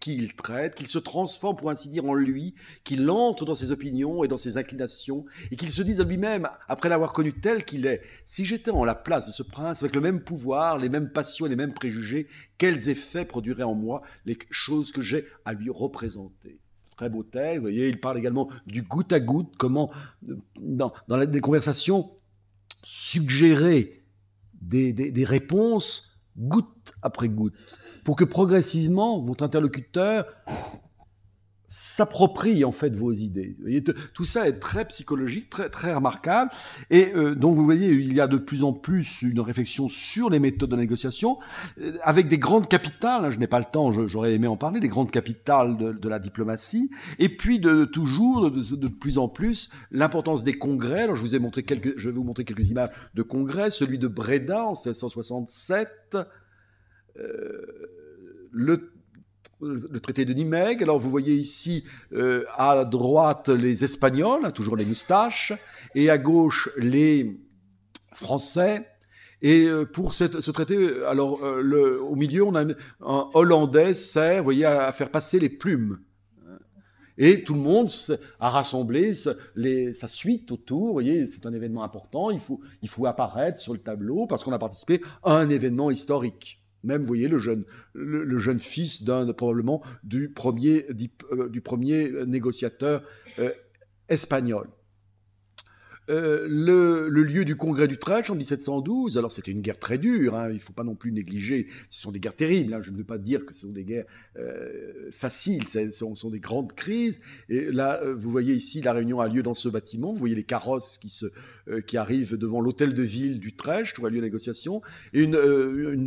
qui il traite, qu'il se transforme pour ainsi dire en lui, qu'il entre dans ses opinions et dans ses inclinations, et qu'il se dise à lui-même, après l'avoir connu tel qu'il est, si j'étais en la place de ce prince avec le même pouvoir, les mêmes passions et les mêmes préjugés, quels effets produiraient en moi les choses que j'ai à lui représenter très beau texte. Vous voyez, il parle également du goutte à goutte, comment, euh, dans, dans conversations, suggérer des, des, des, réponses goutte après goutte, pour que progressivement votre interlocuteur s'approprie en fait vos idées. tout ça est très psychologique, très, très remarquable. Et euh, donc vous voyez, il y a de plus en plus une réflexion sur les méthodes de négociation, euh, avec des grandes capitales, hein, je n'ai pas le temps, j'aurais aimé en parler, des grandes capitales de, la diplomatie, et puis de, toujours, de, plus en plus, l'importance des congrès. Alors je, vous ai montré quelques, je vais vous montrer quelques images de congrès, celui de Breda en 1667. Euh, le le traité de Nimègue. Alors vous voyez ici euh, à droite les Espagnols, hein, toujours les moustaches, et à gauche les Français. Et euh, pour ce traité, alors euh, au milieu, on a un Hollandais sert, à, faire passer les plumes. Et tout le monde a rassemblé sa suite autour. Vous voyez, c'est un événement important. il faut apparaître sur le tableau parce qu'on a participé à un événement historique. Même, vous voyez, le jeune, le, jeune fils d'un, probablement, du premier, du euh, premier négociateur euh, espagnol. Euh, le, lieu du congrès d'Utrecht en 1712. Alors c'était une guerre très dure, hein, il ne faut pas non plus négliger, ce sont des guerres terribles, hein, je ne veux pas dire que ce sont des guerres euh, faciles, ce sont, des grandes crises. Et là, euh, vous voyez ici, la réunion a lieu dans ce bâtiment, vous voyez les carrosses qui, arrivent devant l'hôtel de ville d'Utrecht où a lieu la négociation. Et une,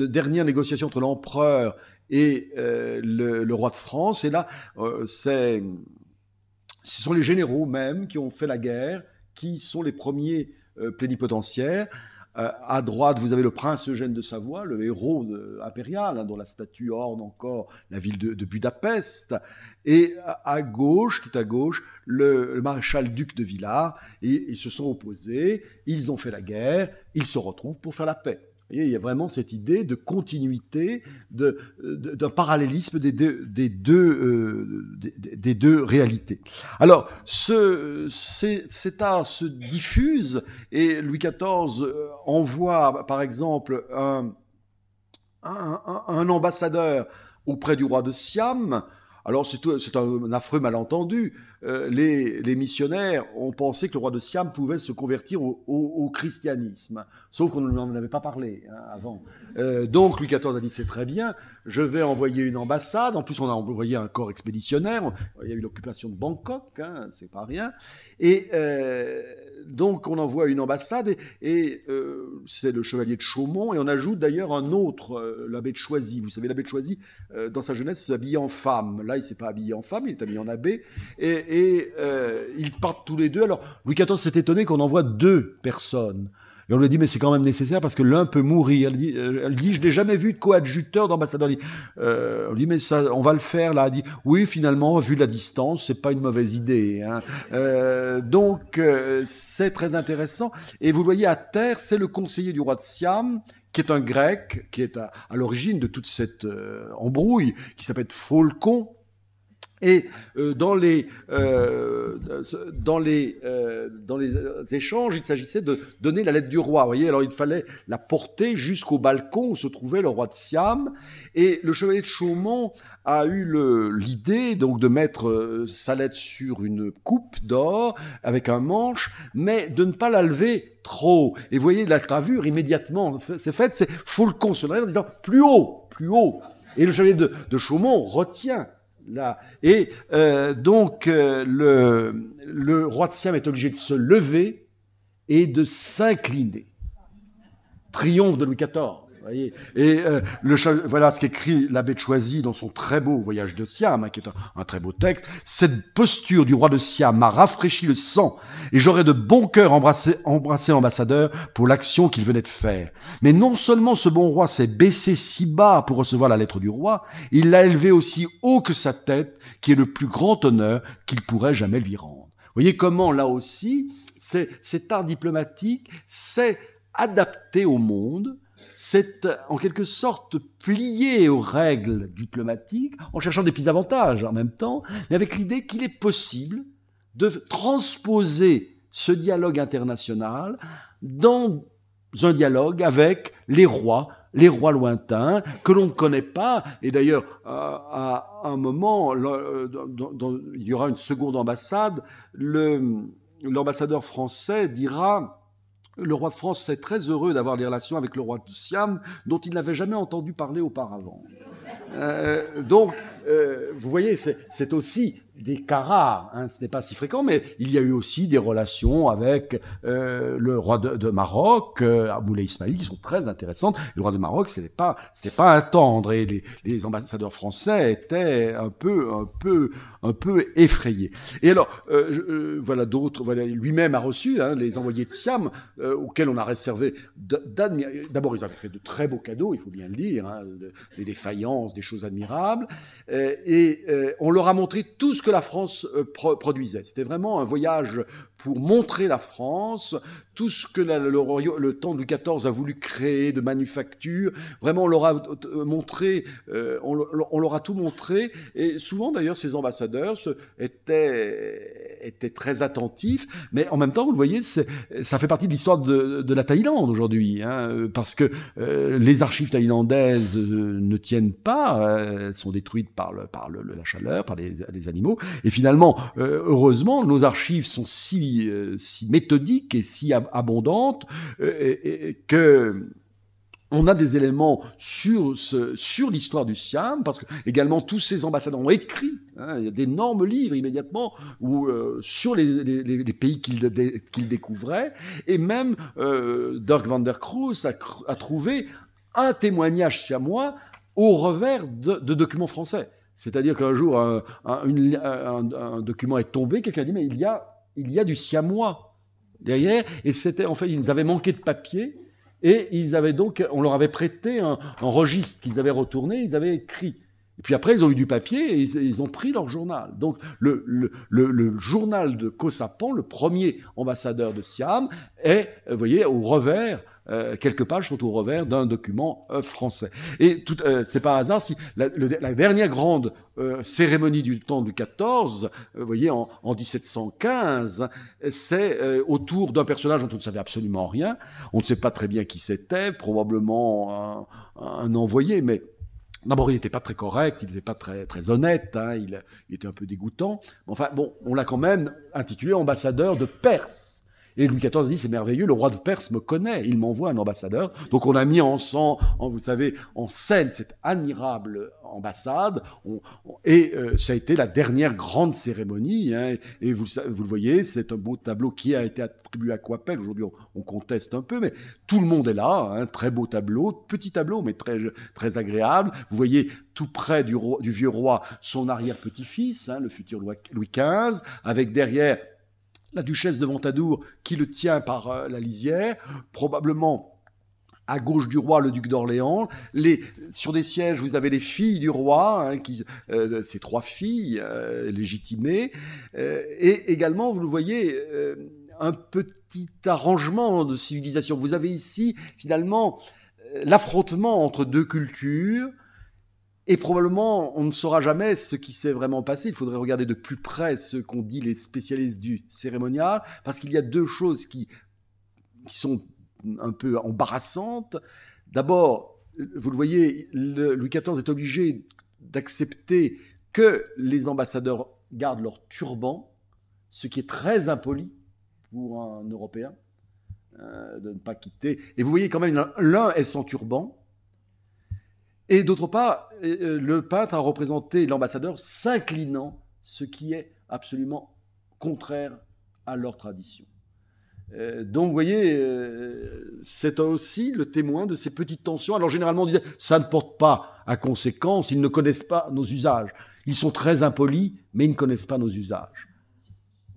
dernière négociation entre l'empereur et le, roi de France. Et là, ce sont les généraux même qui ont fait la guerre qui sont les premiers euh, plénipotentiaires. Euh, à droite, vous avez le prince Eugène de Savoie, le héros impérial, hein, dont la statue orne encore la ville de, Budapest. Et à, gauche, tout à gauche, le, maréchal duc de Villars. Et, ils se sont opposés, ils ont fait la guerre, ils se retrouvent pour faire la paix il y a vraiment cette idée de continuité, d'un parallélisme des deux, euh, réalités. Alors, cet art se diffuse et Louis XIV euh, envoie, par exemple, un ambassadeur auprès du roi de Siam alors c'est un, affreux malentendu. Euh, les, missionnaires ont pensé que le roi de Siam pouvait se convertir au, christianisme, sauf qu'on ne lui en avait pas parlé hein, avant. Euh, donc Louis XIV a dit c'est très bien, je vais envoyer une ambassade. En plus on a envoyé un corps expéditionnaire. Il y a eu l'occupation de Bangkok, hein, c'est pas rien. Et euh, donc on envoie une ambassade et, c'est le chevalier de Chaumont et on ajoute d'ailleurs un autre, l'abbé de Choisy. Vous savez l'abbé de Choisy dans sa jeunesse s'habillait en femme il s'est pas habillé en femme, il est habillé en abbé. Et, euh, ils partent tous les deux. Alors, Louis XIV s'est étonné qu'on envoie deux personnes. Et on lui dit, mais c'est quand même nécessaire parce que l'un peut mourir. Elle dit, euh, je n'ai jamais vu de coadjuteur d'ambassadeur. Euh, on lui dit, mais ça, on va le faire là. Elle dit, oui, finalement, vu la distance, c'est pas une mauvaise idée. Hein. donc, c'est très intéressant. Et vous le voyez, à terre, c'est le conseiller du roi de Siam qui est un grec, qui est à, l'origine de toute cette embrouille, qui s'appelle Falcon et euh, dans les, euh, dans, les, euh, dans les échanges, il s'agissait de donner la lettre du roi. Vous voyez, alors il fallait la porter jusqu'au balcon où se trouvait le roi de Siam. Et le chevalier de Chaumont a eu l'idée donc de mettre euh, sa lettre sur une coupe d'or avec un manche, mais de ne pas la lever trop. Et vous voyez, la gravure immédiatement, c'est faite, c'est faut se en disant plus haut, plus haut. Et le chevalier de Chaumont retient et euh, donc, euh, le, le, roi de Siam est obligé de se lever et de s'incliner. Triomphe de Louis XIV voyez. Et euh, voilà ce qu'écrit l'abbé de Choisy dans son très beau Voyage de Siam, hein, qui est un, très beau texte. Cette posture du roi de Siam m'a rafraîchi le sang, et j'aurais de bon cœur embrassé, embrassé l'ambassadeur pour l'action qu'il venait de faire. Mais non seulement ce bon roi s'est baissé si bas pour recevoir la lettre du roi, il l'a élevé aussi haut que sa tête, qui est le plus grand honneur qu'il pourrait jamais lui rendre. voyez comment, là aussi, cet art diplomatique, s'est adapté au monde, c'est euh, en quelque sorte plié aux règles diplomatiques en cherchant des petits avantages en même temps, mais avec l'idée qu'il est possible de transposer ce dialogue international dans un dialogue avec les rois, les rois lointains, que l'on ne connaît pas. Et d'ailleurs, à un moment, il y aura une seconde ambassade, l'ambassadeur français dira le roi de France s'est très heureux d'avoir des relations avec le roi de Siam, dont il n'avait jamais entendu parler auparavant. Euh, donc, euh, vous voyez, c'est aussi des cas hein, ce n'est pas si fréquent, mais il y a eu aussi des relations avec euh, le roi de, Maroc, Moulay euh, Ismail, qui sont très intéressantes. Le roi de Maroc, ce n'était pas, c'était pas un tendre, et les, ambassadeurs français étaient un peu, un peu, un peu effrayés. Et alors, euh, voilà d'autres, voilà, lui-même a reçu hein, les envoyés de Siam, auxquels on a réservé d'abord ils avaient fait de très beaux cadeaux, il faut bien le dire, des hein, défaillances, des choses admirables, et on leur a montré tout ce que la France euh, produisait. C'était vraiment un voyage pour montrer la France, tout ce que le, temps de Louis XIV a voulu créer de manufactures. Vraiment, on leur euh, montré, euh, on, on, leur a tout montré. Et souvent, d'ailleurs, ces ambassadeurs étaient était très attentif, mais en même temps, vous le voyez, ça fait partie de l'histoire de, la Thaïlande aujourd'hui, hein, parce que euh, les archives thaïlandaises euh, ne tiennent pas, euh, elles sont détruites par, le, par la chaleur, par les, animaux, et finalement, heureusement, nos archives sont si, si méthodiques et si abondantes que on a des éléments sur, l'histoire du Siam, parce que également tous ces ambassadeurs ont écrit, hein, il y a d'énormes livres immédiatement euh, sur les, pays qu'ils découvraient, et même euh, Dirk van der Kroos a, trouvé un témoignage siamois au revers de, documents français. C'est-à-dire qu'un jour, un, document est tombé, quelqu'un dit, mais il y a, il y a du siamois derrière, et c'était en fait, ils avaient manqué de papier, et ils avaient donc, on leur avait prêté un, registre qu'ils avaient retourné, ils avaient écrit. Et puis après, ils ont eu du papier et ils, ont pris leur journal. Donc le, journal de Kosapan, le premier ambassadeur de Siam, est, vous voyez, au revers euh, quelques pages sont au revers d'un document euh, français. Et euh, c'est pas hasard si la, dernière grande cérémonie du temps du 14, vous voyez, en, 1715, c'est autour d'un personnage dont on ne savait absolument rien. On ne sait pas très bien qui c'était, probablement un, envoyé, mais D'abord, il n'était pas très correct, il n'était pas très, très honnête, hein, il, était un peu dégoûtant. Enfin, bon, on l'a quand même intitulé ambassadeur de Perse. Et Louis XIV dit, c'est merveilleux, le roi de Perse me connaît, il m'envoie un ambassadeur. Donc on a mis en, sang, vous savez, en scène cette admirable ambassade. et euh, ça a été la dernière grande cérémonie. Hein. et vous, vous, le voyez, c'est un beau tableau qui a été attribué à Coipel. Aujourd'hui, on, conteste un peu, mais tout le monde est là. Un hein. très beau tableau, petit tableau, mais très, très agréable. Vous voyez tout près du, vieux roi son arrière-petit-fils, hein, le futur Louis XV, avec derrière la duchesse de Ventadour qui le tient par euh, la lisière, probablement à gauche du roi le duc d'Orléans. sur des sièges, vous avez les filles du roi, hein, euh, ces trois filles euh, légitimées. et également, vous le voyez, un petit arrangement de civilisation. Vous avez ici, finalement, l'affrontement entre deux cultures, et probablement, on ne saura jamais ce qui s'est vraiment passé. Il faudrait regarder de plus près ce qu'ont dit les spécialistes du cérémonial, parce qu'il y a deux choses qui, sont un peu embarrassantes. D'abord, vous le voyez, Louis XIV est obligé d'accepter que les ambassadeurs gardent leur turban, ce qui est très impoli pour un Européen, euh, de ne pas quitter. Et vous voyez quand même, l'un est sans turban, et d'autre part, euh, le peintre a représenté l'ambassadeur s'inclinant, ce qui est absolument contraire à leur tradition. Euh, donc, vous voyez, euh, c'est aussi le témoin de ces petites tensions. Alors, généralement, on disait, ça ne porte pas à conséquence, ils ne connaissent pas nos usages. Ils sont très impolis, mais ils ne connaissent pas nos usages.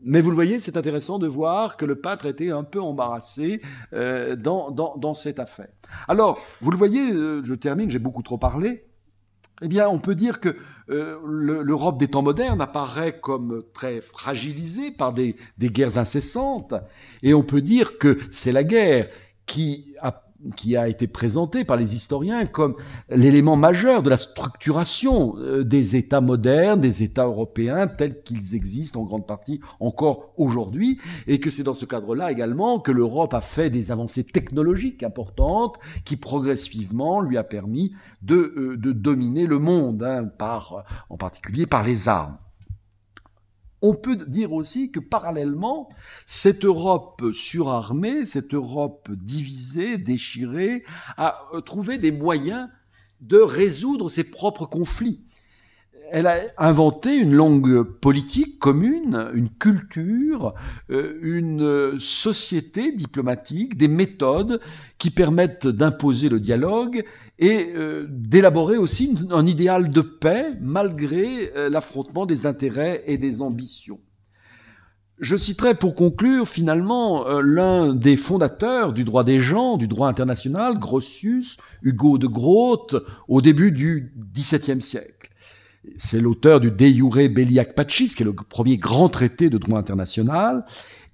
Mais vous le voyez, c'est intéressant de voir que le pâtre était un peu embarrassé euh, dans, cette affaire. Alors, vous le voyez, euh, je termine, j'ai beaucoup trop parlé. Eh bien, on peut dire que euh, l'Europe des temps modernes apparaît comme très fragilisée par des, des guerres incessantes, et on peut dire que c'est la guerre qui a qui a été présenté par les historiens comme l'élément majeur de la structuration euh, des États modernes, des États européens tels qu'ils existent en grande partie encore aujourd'hui, et que c'est dans ce cadre-là également que l'Europe a fait des avancées technologiques importantes qui progressivement lui a permis de, euh, dominer le monde, hein, en particulier par les armes. On peut dire aussi que parallèlement, cette Europe surarmée, cette Europe divisée, déchirée, a euh, trouvé des moyens de résoudre ses propres conflits. Elle a inventé une langue politique commune, une culture, euh, une société diplomatique, des méthodes qui permettent d'imposer le dialogue et euh, d'élaborer aussi un idéal de paix malgré euh, l'affrontement des intérêts et des ambitions. Je citerai pour conclure finalement euh, l'un des fondateurs du droit des gens, du droit international, Grotius, Hugo de Grote, au début du XVIIe siècle. C'est l'auteur du De Jure Belliac Pacis, qui est le premier grand traité de droit international,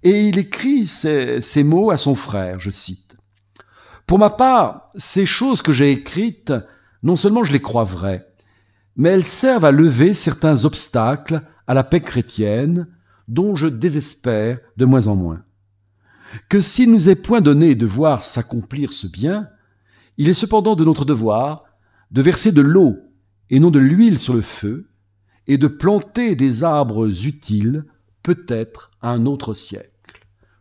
et il écrit ces mots à son frère, je cite. Pour ma part, ces choses que j'ai écrites, non seulement je les crois vraies, mais elles servent à lever certains obstacles à la paix chrétienne, dont je désespère de moins en moins. Que s'il nous est point donné de voir s'accomplir ce bien, il est cependant de notre devoir de verser de l'eau et non de l'huile sur le feu, et de planter des arbres utiles, peut-être à un autre siècle.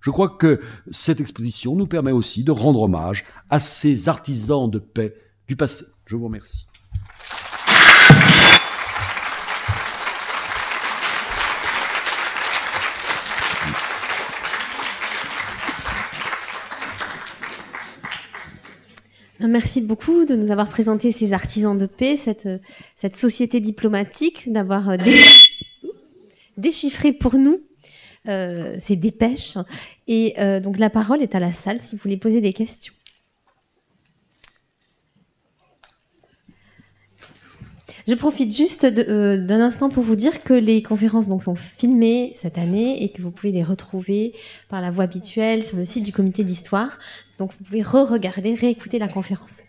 Je crois que cette exposition nous permet aussi de rendre hommage à ces artisans de paix du passé. Je vous remercie. Ben, merci beaucoup de nous avoir présenté ces artisans de paix, cette, société diplomatique, d'avoir euh, déchiffré pour nous euh, c'est ces dépêches. Et euh, donc la parole est à la salle si vous voulez poser des questions. Je profite juste euh, d'un instant pour vous dire que les conférences donc, sont filmées cette année et que vous pouvez les retrouver par la voie habituelle sur le site du comité d'histoire. Donc vous pouvez re-regarder, réécouter la conférence.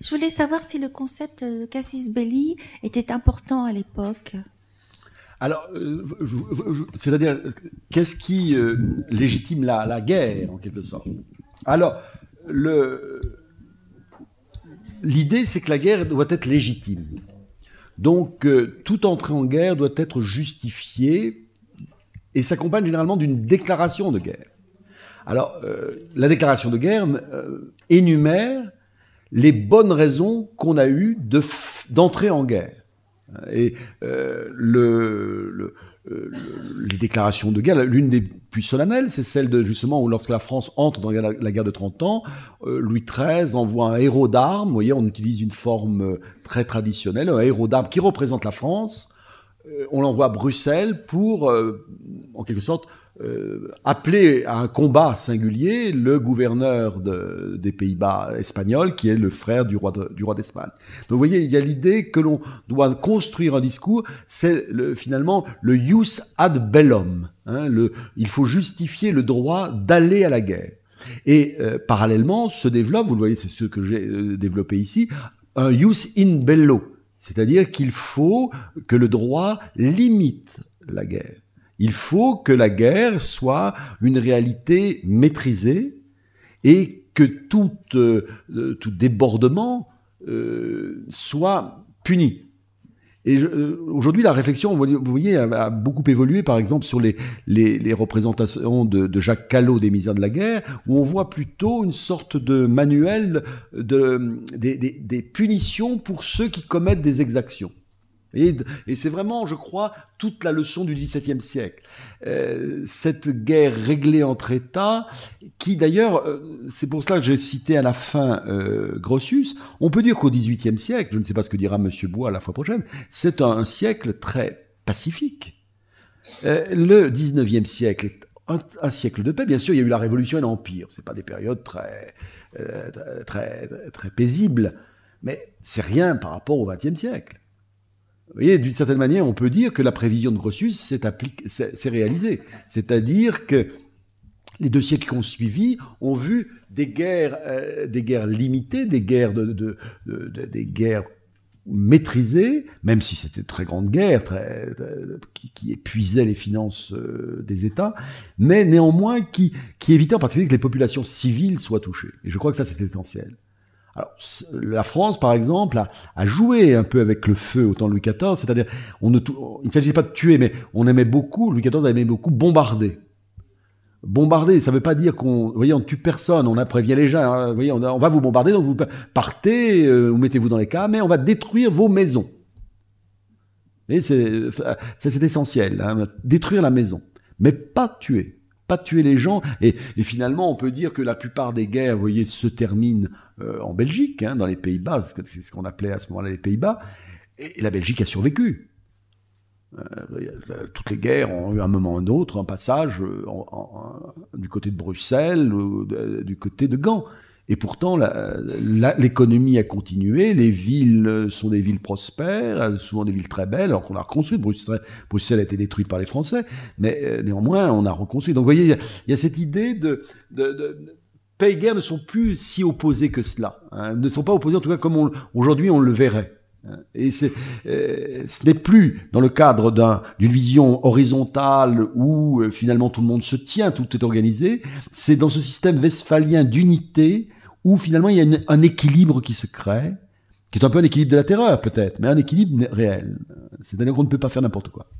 Je voulais savoir si le concept de Cassis Belli était important à l'époque. Alors, euh, c'est-à-dire, qu'est-ce qui euh, légitime la, guerre, en quelque sorte Alors, l'idée, c'est que la guerre doit être légitime. Donc, euh, toute entrée en guerre doit être justifiée et s'accompagne généralement d'une déclaration de guerre. Alors, la déclaration de guerre énumère les bonnes raisons qu'on a eues d'entrer en guerre. Et euh, le, euh, les déclarations de guerre, l'une des plus solennelles, c'est celle de justement où lorsque la France entre dans la, guerre de 30 ans, euh, Louis XIII envoie un héros d'armes, vous voyez, on utilise une forme très traditionnelle, un héros d'armes qui représente la France, on l'envoie à Bruxelles pour, en quelque sorte, appeler euh, appelé à un combat singulier le gouverneur des Pays-Bas espagnols qui est le frère du roi du roi d'Espagne. Donc vous voyez, il y a l'idée que l'on doit construire un discours, c'est le, finalement le jus ad bellum. Hein, il faut justifier le droit d'aller à la guerre. Et euh, parallèlement, se développe, vous le voyez, c'est ce que j'ai euh, développé ici, un jus in bello, c'est-à-dire qu'il faut que le droit limite la guerre. Il faut que la guerre soit une réalité maîtrisée et que tout, euh, euh, débordement euh, soit puni. Et aujourd'hui, la réflexion, vous voyez, a, beaucoup évolué, par exemple, sur les, représentations de, Jacques Callot des misères de la guerre, où on voit plutôt une sorte de manuel de, des punitions pour ceux qui commettent des exactions. Et, c'est vraiment, je crois, toute la leçon du XVIIe siècle. Euh, cette guerre réglée entre États, qui d'ailleurs, euh, c'est pour cela que j'ai cité à la fin euh, Grotius, on peut dire qu'au XVIIIe siècle, je ne sais pas ce que dira M. Bois la fois prochaine, c'est un, siècle très pacifique. le XIXe siècle est un, siècle de paix. Bien sûr, il y a eu la Révolution et l'Empire. Ce pas des périodes très, très, très, très paisibles, mais c'est rien par rapport au XXe siècle. Vous voyez, d'une certaine manière, on peut dire que la prévision de Grotius s'est réalisée. C'est-à-dire que les deux siècles qui ont suivi ont vu des guerres, euh, limitées, des guerres, maîtrisées, même si c'était de très grandes guerres qui, épuisaient les finances euh, des États, mais néanmoins qui, qui évitaient en particulier que les populations civiles soient touchées. Et je crois que ça, c'est essentiel. Alors, la France, par exemple, a, joué un peu avec le feu au temps de Louis XIV, c'est-à-dire, il ne s'agissait pas de tuer, mais on aimait beaucoup, Louis XIV aimait beaucoup bombarder. Bombarder, ça ne veut pas dire qu'on, voyez, on tue personne, on a prévient les gens, hein, on, va vous bombarder, donc vous partez, vous euh, mettez-vous dans les cas, mais on va détruire vos maisons. Et c'est, euh, c'est essentiel, hein, détruire la maison, mais pas tuer pas tuer les gens. Et, finalement, on peut dire que la plupart des guerres, voyez, se terminent euh, en Belgique, hein, dans les Pays-Bas, c'est ce qu'on appelait à ce moment-là les Pays-Bas. Et, la Belgique a survécu. Euh, euh, toutes les guerres ont eu un moment ou un autre un passage du côté de Bruxelles ou du côté de Gand. Et pourtant, l'économie a continué, les villes euh, sont des villes prospères, euh, souvent des villes très belles, alors qu'on a reconstruit. Bruxelles, a été détruite par les Français, mais euh, néanmoins, on a reconstruit. Donc vous voyez, il y, a, cette idée de, de, paix et guerre ne sont plus si opposés que cela. Hein. ne sont pas opposés, en tout cas, comme aujourd'hui on le verrait. Hein. Et ce n'est plus dans le cadre d'une vision horizontale où finalement tout le monde se tient, tout est organisé, c'est dans ce système westphalien d'unité où finalement il y a un équilibre qui se crée, qui est un peu un équilibre de la terreur peut-être, mais un équilibre réel. C'est-à-dire qu'on ne peut pas faire n'importe quoi.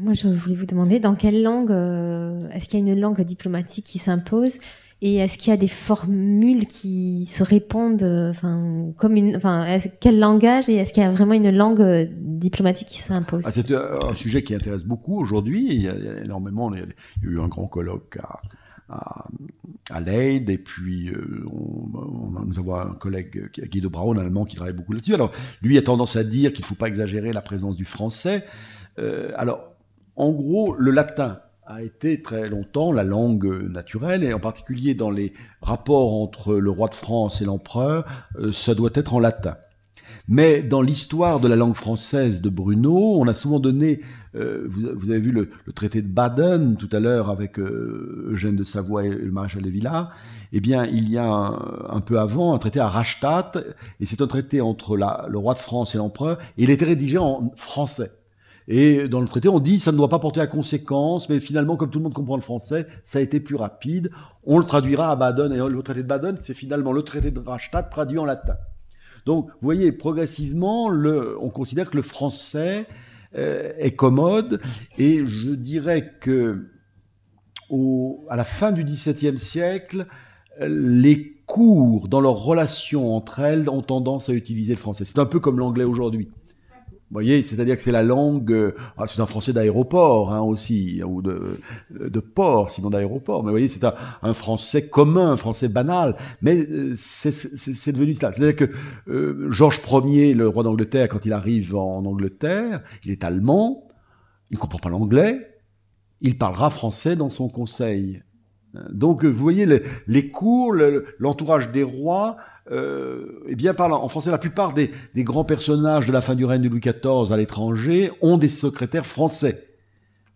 Moi, je voulais vous demander dans quelle langue, euh, est-ce qu'il y a une langue diplomatique qui s'impose et est-ce qu'il y a des formules qui se répondent, euh, enfin, comme une, quel langage et est-ce qu'il y a vraiment une langue euh, diplomatique qui s'impose ah, C'est euh, un sujet qui intéresse beaucoup aujourd'hui. Il y a énormément, il y a eu un grand colloque à, à, Leyde, et puis on, nous avons un collègue, Guido Braun, allemand, qui travaille beaucoup là-dessus. Alors, lui a tendance à dire qu'il ne faut pas exagérer la présence du français. alors, en gros, le latin a été très longtemps la langue naturelle, et en particulier dans les rapports entre le roi de France et l'empereur, euh, ça doit être en latin. Mais dans l'histoire de la langue française de Bruno, on a souvent donné, euh, vous, avez vu le, traité de Baden tout à l'heure avec euh, Eugène de Savoie et le maréchal de Villa, eh bien il y a un, peu avant un traité à Rastatt, et c'est un traité entre le roi de France et l'empereur, et il était rédigé en français. Et dans le traité, on dit ça ne doit pas porter à conséquence, mais finalement, comme tout le monde comprend le français, ça a été plus rapide. On le traduira à Baden. Et le traité de Baden, c'est finalement le traité de Rastatt traduit en latin. Donc, vous voyez, progressivement, le, on considère que le français euh, est commode. Et je dirais que au, à la fin du XVIIe siècle, les cours dans leurs relations entre elles ont tendance à utiliser le français. C'est un peu comme l'anglais aujourd'hui. Vous voyez, c'est-à-dire que c'est la langue, euh, ah, c'est un français d'aéroport hein, aussi, ou euh, de, port, sinon d'aéroport, mais vous voyez, c'est un, français commun, un français banal, mais euh, c'est devenu cela. C'est-à-dire que George Georges Ier, le roi d'Angleterre, quand il arrive en Angleterre, il est allemand, il ne comprend pas l'anglais, il parlera français dans son conseil. Donc vous voyez, les, cours, l'entourage des rois, eh bien parlant en français, la plupart des, grands personnages de la fin du règne de Louis XIV à l'étranger ont des secrétaires français.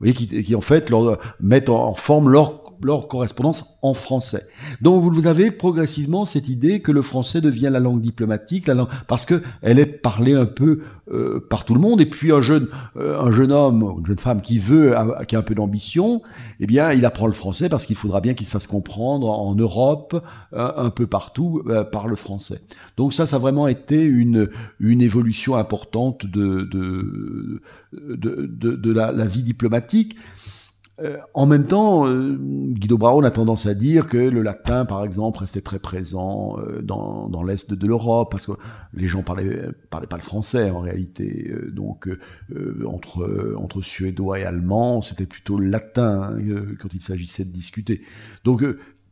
Vous qui, en fait leur, mettent en forme leur leur correspondance en français. Donc vous avez progressivement cette idée que le français devient la langue diplomatique, parce que elle est parlée un peu euh, par tout le monde. Et puis un jeune, euh, un jeune homme, une jeune femme qui veut, qui a un peu d'ambition, eh bien il apprend le français parce qu'il faudra bien qu'il se fasse comprendre en Europe, euh, un peu partout par le français. Donc ça, ça a vraiment été une une évolution importante de de la, la vie diplomatique. Euh, en même temps, euh, Guido braun a tendance à dire que le latin, par exemple, restait très présent euh, dans, l'Est de, l'Europe, parce que les gens parlaient, parlaient pas le français en réalité. donc, entre, Suédois et Allemands, c'était plutôt le latin hein, quand il s'agissait de discuter. Donc,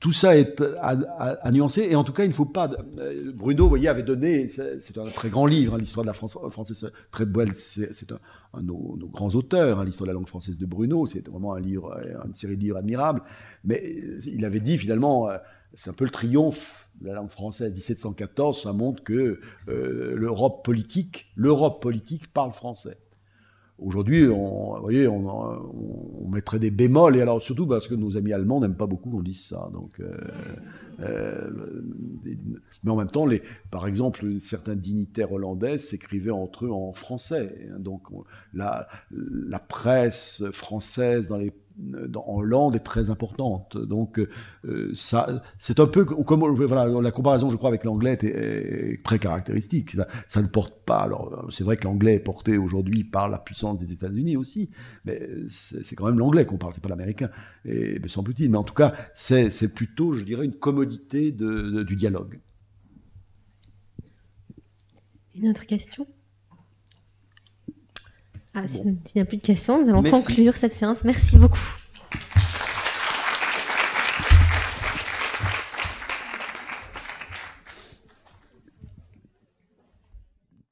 tout ça est à, nuancer. Et en tout cas, il ne faut pas. Euh, Bruno, vous voyez, avait donné. C'est un très grand livre, hein, l'histoire de la langue française. Très belle. C'est un, de nos, grands auteurs, hein, l'histoire de la langue française de Bruno. C'est vraiment un livre, euh, une série de livres admirables. Mais euh, il avait dit finalement, c'est un peu le triomphe de la langue française 1714. Ça montre que l'Europe politique, l'Europe politique parle français. Aujourd'hui, on, vous voyez, on, mettrait des bémols, et alors surtout parce que nos amis allemands n'aiment pas beaucoup qu'on dise ça. Donc, euh, euh, mais en même temps, les, par exemple, certains dignitaires hollandais s'écrivaient entre eux en français. Donc, la presse française dans les en Hollande est très importante. Donc, euh, ça, c'est un peu comme voilà, la comparaison, je crois, avec l'anglais est, très caractéristique. Ça, ne porte pas. Alors, c'est vrai que l'anglais est porté aujourd'hui par la puissance des États-Unis aussi, mais c'est quand même l'anglais qu'on parle, c'est pas l'américain, et sans semble t Mais en tout cas, c'est plutôt, je dirais, une commodité de, du dialogue. Une autre question ah, S'il n'y a plus de questions, nous allons conclure cette séance. Merci beaucoup.